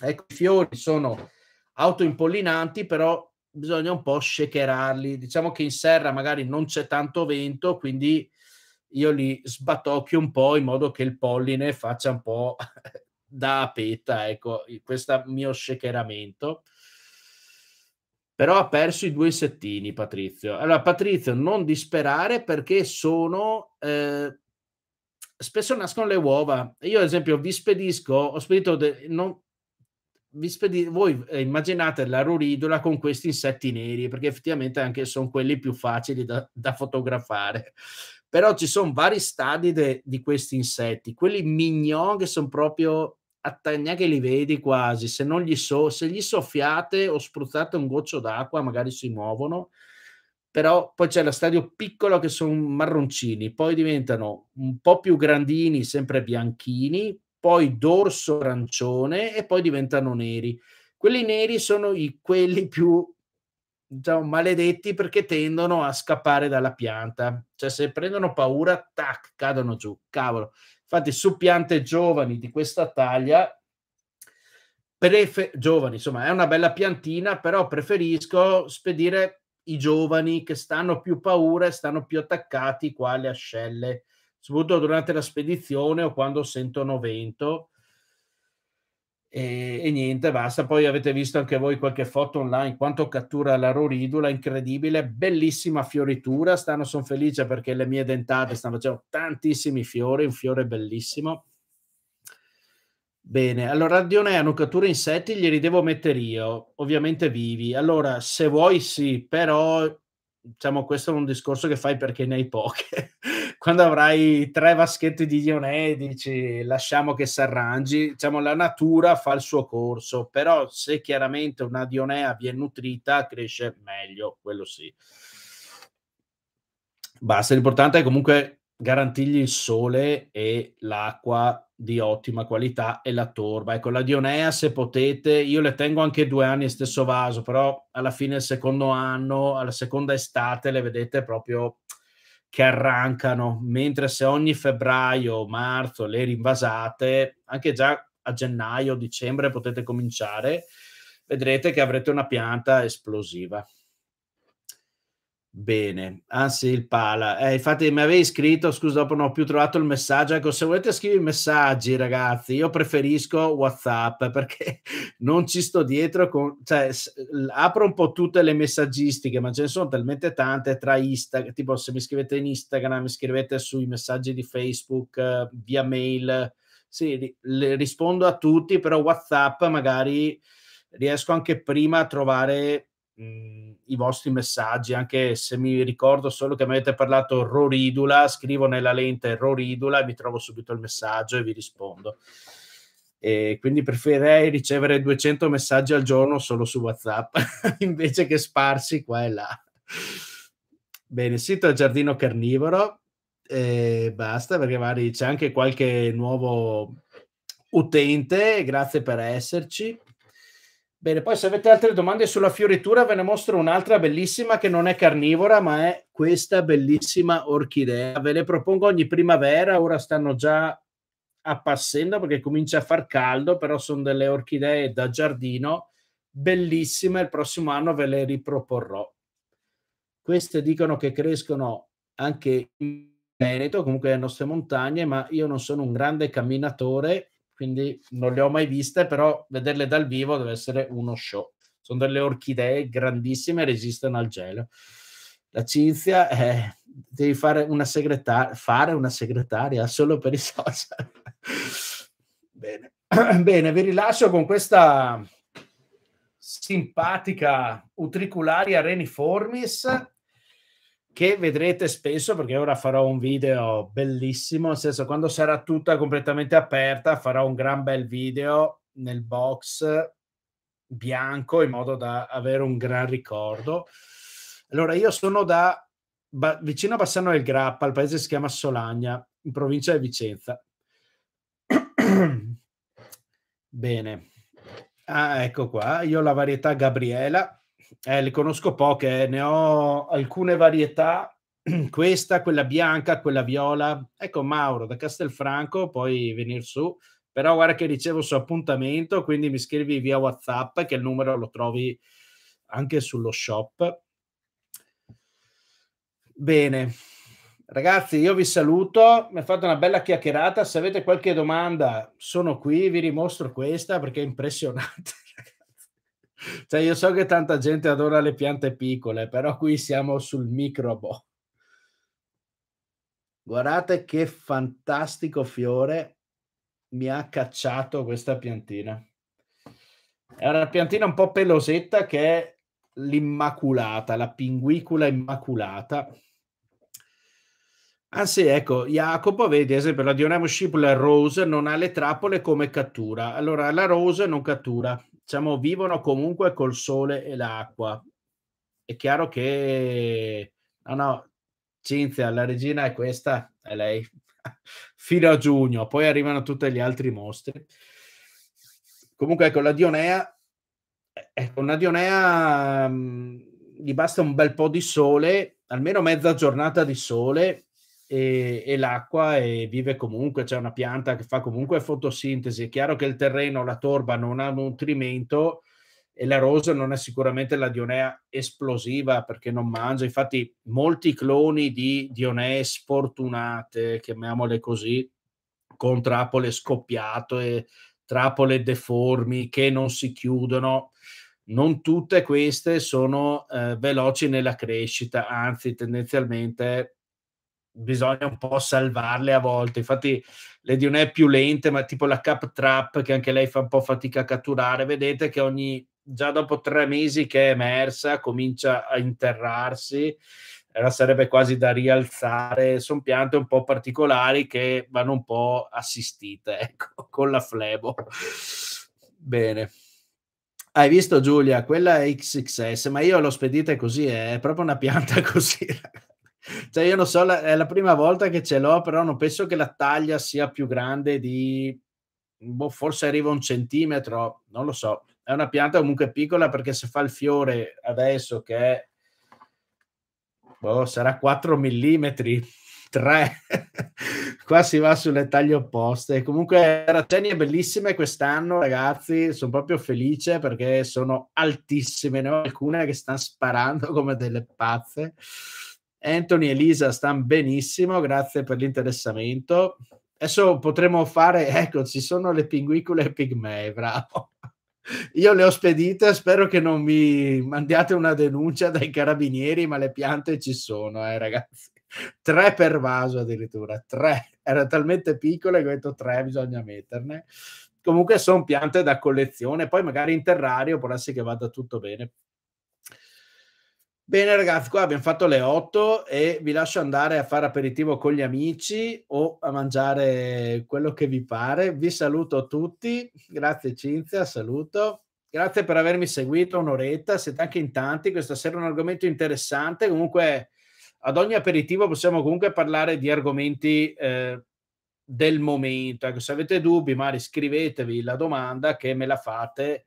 Ecco, i fiori sono autoimpollinanti, però bisogna un po' shakerarli. Diciamo che in serra magari non c'è tanto vento, quindi io li sbatocchio un po' in modo che il polline faccia un po' *laughs* da apeta, ecco, questo mio shakeramento. Però ha perso i due settini, Patrizio. Allora, Patrizio, non disperare perché sono... Eh, spesso nascono le uova. Io, ad esempio, vi spedisco, ho spedito... De, non, vi spedi, voi eh, immaginate la ruridola con questi insetti neri, perché effettivamente anche sono quelli più facili da, da fotografare. Però ci sono vari stadi de, di questi insetti. Quelli mignon che sono proprio neanche li vedi quasi, se, non gli so, se gli soffiate o spruzzate un goccio d'acqua magari si muovono, però poi c'è lo stadio piccolo che sono marroncini, poi diventano un po' più grandini, sempre bianchini, poi dorso arancione e poi diventano neri. Quelli neri sono i, quelli più diciamo, maledetti perché tendono a scappare dalla pianta. Cioè, se prendono paura, tac, cadono giù. Cavolo. Infatti, su piante giovani di questa taglia, prefe- giovani, insomma, è una bella piantina, però preferisco spedire i giovani che stanno più paura e stanno più attaccati qua alle ascelle, soprattutto durante la spedizione o quando sentono vento e, e, niente, basta. Poi avete visto anche voi qualche foto online, quanto cattura la Roridula, incredibile, bellissima fioritura. Stanno, sono felice perché le mie dentate stanno facendo tantissimi fiori, un fiore bellissimo. Bene, allora Dionea non cattura insetti, glieli devo mettere io, ovviamente vivi. Allora, se vuoi sì, però diciamo questo è un discorso che fai perché ne hai poche quando avrai tre vaschette di Dionè dici lasciamo che si arrangi, diciamo la natura fa il suo corso, però se chiaramente una Dionea viene nutrita cresce meglio, quello sì. Basta, l'importante è comunque garantirgli il sole e l'acqua di ottima qualità e la torba. Ecco, la Dionea se potete, io le tengo anche due anni stesso vaso, però alla fine del secondo anno, alla seconda estate le vedete proprio che arrancano, mentre se ogni febbraio, o marzo le rinvasate, anche già a gennaio, o dicembre potete cominciare, vedrete che avrete una pianta esplosiva. Bene, anzi ah, il pala. Eh, infatti mi avevi scritto, scusa, dopo non ho più trovato il messaggio. Ecco, se volete scrivere messaggi, ragazzi, io preferisco WhatsApp *laughs* perché non ci sto dietro. Con, cioè, apro un po' tutte le messaggistiche, ma ce ne sono talmente tante tra Instagram, tipo se mi scrivete in Instagram, mi scrivete sui messaggi di Facebook, eh, via mail. Sì, le rispondo a tutti, però WhatsApp magari riesco anche prima a trovare mh, mhmm, i vostri messaggi, anche se mi ricordo solo che mi avete parlato Roridula, scrivo nella lente Roridula e mi trovo subito il messaggio e vi rispondo. E quindi preferirei ricevere 200 messaggi al giorno solo su WhatsApp *laughs* invece che sparsi qua e là. Bene, sito è Giardino Carnivoro e basta perché magari c'è anche qualche nuovo utente, grazie per esserci. Bene, poi se avete altre domande sulla fioritura ve ne mostro un'altra bellissima che non è carnivora, ma è questa bellissima orchidea. Ve le propongo ogni primavera, ora stanno già appassendo perché comincia a far caldo, però sono delle orchidee da giardino bellissime, il prossimo anno ve le riproporrò. Queste dicono che crescono anche in Veneto, comunque le nostre montagne, ma io non sono un grande camminatore quindi non le ho mai viste, però vederle dal vivo deve essere uno show. Sono delle orchidee grandissime, resistono al gelo. La cinzia è, eh, devi fare una, segretar- fare una segretaria solo per i social. *laughs* Bene. *clears throat* Bene, vi rilascio con questa simpatica utricularia reniformis che vedrete spesso perché ora farò un video bellissimo, nel senso quando sarà tutta completamente aperta farò un gran bel video nel box bianco in modo da avere un gran ricordo. Allora io sono da ba, vicino a Bassano del Grappa, il paese si chiama Solagna, in provincia di Vicenza. *clears throat* Bene, ah, ecco qua, io ho la varietà Gabriela eh, le conosco poche, eh, ne ho alcune varietà, *clears throat* questa, quella bianca, quella viola. Ecco Mauro da Castelfranco, puoi venire su, però guarda che ricevo su appuntamento, quindi mi scrivi via WhatsApp che il numero lo trovi anche sullo shop. Bene. Ragazzi, io vi saluto, mi ha fatto una bella chiacchierata. Se avete qualche domanda, sono qui, vi rimostro questa perché è impressionante. Cioè, io so che tanta gente adora le piante piccole, però qui siamo sul microbo. Guardate che fantastico fiore mi ha cacciato questa piantina. È una piantina un po' pelosetta che è l'immaculata, la pinguicula immaculata. Anzi, ah, ecco, Jacopo, vedi, ad esempio, la Dionemo Scipula Rose non ha le trappole come cattura. Allora, la Rose non cattura, diciamo, vivono comunque col sole e l'acqua. È chiaro che... No, no, Cinzia, la regina è questa, è lei, *laughs* fino a giugno, poi arrivano tutti gli altri mostri. Comunque, ecco, la Dionea, ecco, una Dionea mh, gli basta un bel po' di sole, almeno mezza giornata di sole, e, e l'acqua e vive comunque, c'è una pianta che fa comunque fotosintesi. È chiaro che il terreno, la torba non ha nutrimento e la rosa non è sicuramente la dionea esplosiva perché non mangia. Infatti molti cloni di dionee sfortunate, chiamiamole così, con trappole scoppiate, trappole deformi che non si chiudono. Non tutte queste sono eh, veloci nella crescita, anzi tendenzialmente bisogna un po' salvarle a volte. Infatti, le Dione è più lente, ma tipo la Cap Trap, che anche lei fa un po' fatica a catturare. Vedete che ogni già dopo tre mesi che è emersa, comincia a interrarsi. Allora sarebbe quasi da rialzare. Sono piante un po' particolari che vanno un po' assistite, *laughs* ecco, con la flebo. Bene. Hai visto Giulia, quella è XXS, ma io l'ho spedita così, eh, è proprio una pianta *laughs* così. Ragazzi cioè io non so, la, è la prima volta che ce l'ho, però non penso che la taglia sia più grande di, boh, forse arriva un centimetro, non lo so. È una pianta comunque piccola perché se fa il fiore adesso che è, boh, sarà 4 mm, 3. Qua si va sulle taglie opposte. Comunque, Racenie bellissime quest'anno, ragazzi. Sono proprio felice perché sono altissime. Ne ho alcune che stanno sparando come delle pazze. Anthony e Lisa stanno benissimo, grazie per l'interessamento. Adesso potremo fare, *laughs* ecco, ci sono le pinguicole pigmei, bravo. Io le ho spedite, spero che non mi mandiate una denuncia dai carabinieri, ma le piante ci sono, eh, ragazzi. Tre per vaso addirittura, tre. Erano talmente piccole che ho detto tre, bisogna metterne. Comunque sono piante da collezione, poi magari in terrario può essere che vada tutto bene. Bene ragazzi, qua abbiamo fatto le 8 e vi lascio andare a fare aperitivo con gli amici o a mangiare quello che vi pare. Vi saluto tutti, grazie Cinzia, saluto. Grazie per avermi seguito un'oretta, siete anche in tanti, questa sera è un argomento interessante, comunque ad ogni aperitivo possiamo comunque parlare di argomenti eh, del momento. Ecco, se avete dubbi, magari scrivetevi la domanda che me la fate.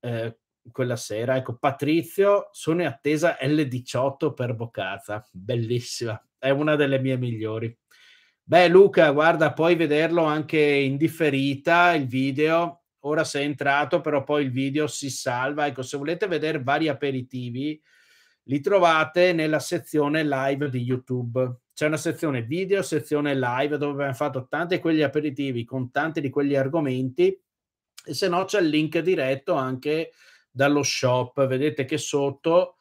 Eh, quella sera. Ecco, Patrizio, sono in attesa L18 per Boccazza, bellissima, è una delle mie migliori. Beh, Luca, guarda, puoi vederlo anche in differita il video. Ora sei entrato, però poi il video si salva. Ecco, se volete vedere vari aperitivi, li trovate nella sezione live di YouTube. C'è una sezione video, sezione live, dove abbiamo fatto tanti di quegli aperitivi con tanti di quegli argomenti. E se no, c'è il link diretto anche dallo shop. Vedete che sotto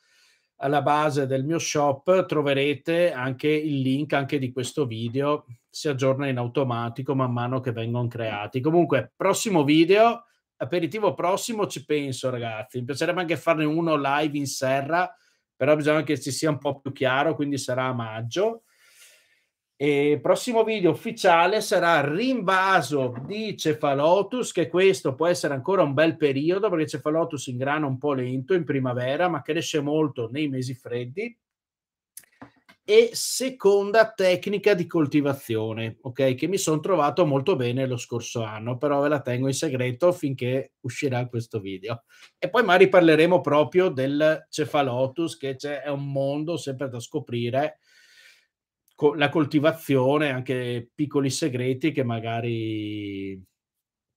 alla base del mio shop troverete anche il link anche di questo video. Si aggiorna in automatico man mano che vengono creati. Comunque, prossimo video, aperitivo prossimo ci penso, ragazzi. Mi piacerebbe anche farne uno live in serra, però bisogna che ci sia un po' più chiaro, quindi sarà a maggio. E prossimo video ufficiale sarà rinvaso di Cefalotus, che questo può essere ancora un bel periodo perché Cefalotus ingrana un po' lento in primavera, ma cresce molto nei mesi freddi. E seconda tecnica di coltivazione, ok, che mi sono trovato molto bene lo scorso anno, però ve la tengo in segreto finché uscirà questo video. E poi magari parleremo proprio del Cefalotus, che è un mondo sempre da scoprire co- la coltivazione, anche piccoli segreti che magari,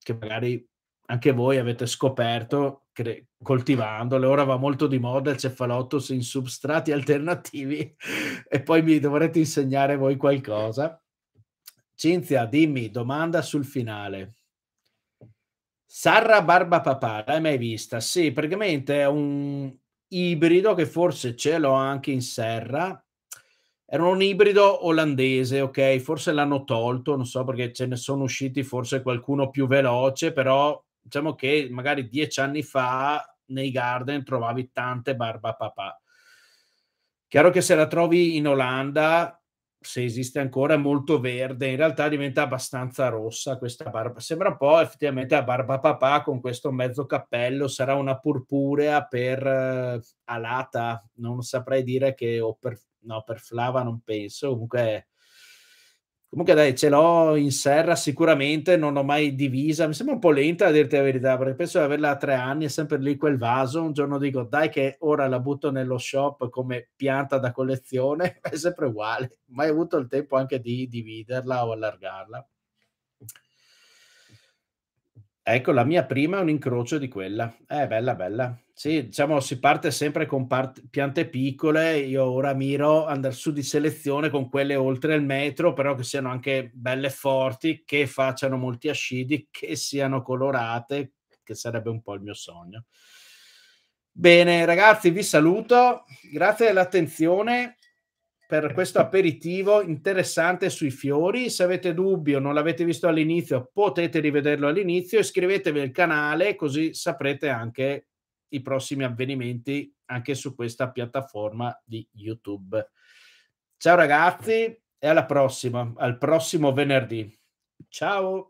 che magari anche voi avete scoperto cre- coltivandole. Ora va molto di moda il cefalotto in substrati alternativi *laughs* e poi mi dovrete insegnare voi qualcosa. Cinzia, dimmi, domanda sul finale. Sarra Barba Papà, l'hai mai vista? Sì, praticamente è un ibrido che forse ce l'ho anche in serra, era un ibrido olandese, ok? Forse l'hanno tolto, non so perché ce ne sono usciti forse qualcuno più veloce, però diciamo che magari dieci anni fa nei Garden trovavi tante barba papà. Chiaro che se la trovi in Olanda, se esiste ancora, è molto verde, in realtà diventa abbastanza rossa questa barba. Sembra un po' effettivamente la barba papà con questo mezzo cappello, sarà una purpurea per uh, alata, non saprei dire che o per no, per Flava non penso, comunque... Comunque dai, ce l'ho in serra sicuramente, non l'ho mai divisa, mi sembra un po' lenta a dirti la verità, perché penso di averla a tre anni, e sempre lì quel vaso, un giorno dico dai che ora la butto nello shop come pianta da collezione, *laughs* è sempre uguale, mai avuto il tempo anche di dividerla o allargarla. Ecco, la mia prima è un incrocio di quella. Eh, bella, bella. Sì, diciamo, si parte sempre con part- piante piccole. Io ora miro andare su di selezione con quelle oltre il metro, però che siano anche belle forti, che facciano molti ascidi, che siano colorate, che sarebbe un po' il mio sogno. Bene, ragazzi, vi saluto. Grazie dell'attenzione per eh. questo aperitivo interessante sui fiori. Se avete dubbi o non l'avete visto all'inizio, potete rivederlo all'inizio. Iscrivetevi al canale così saprete anche i prossimi avvenimenti anche su questa piattaforma di YouTube. Ciao ragazzi e alla prossima, al prossimo venerdì. Ciao!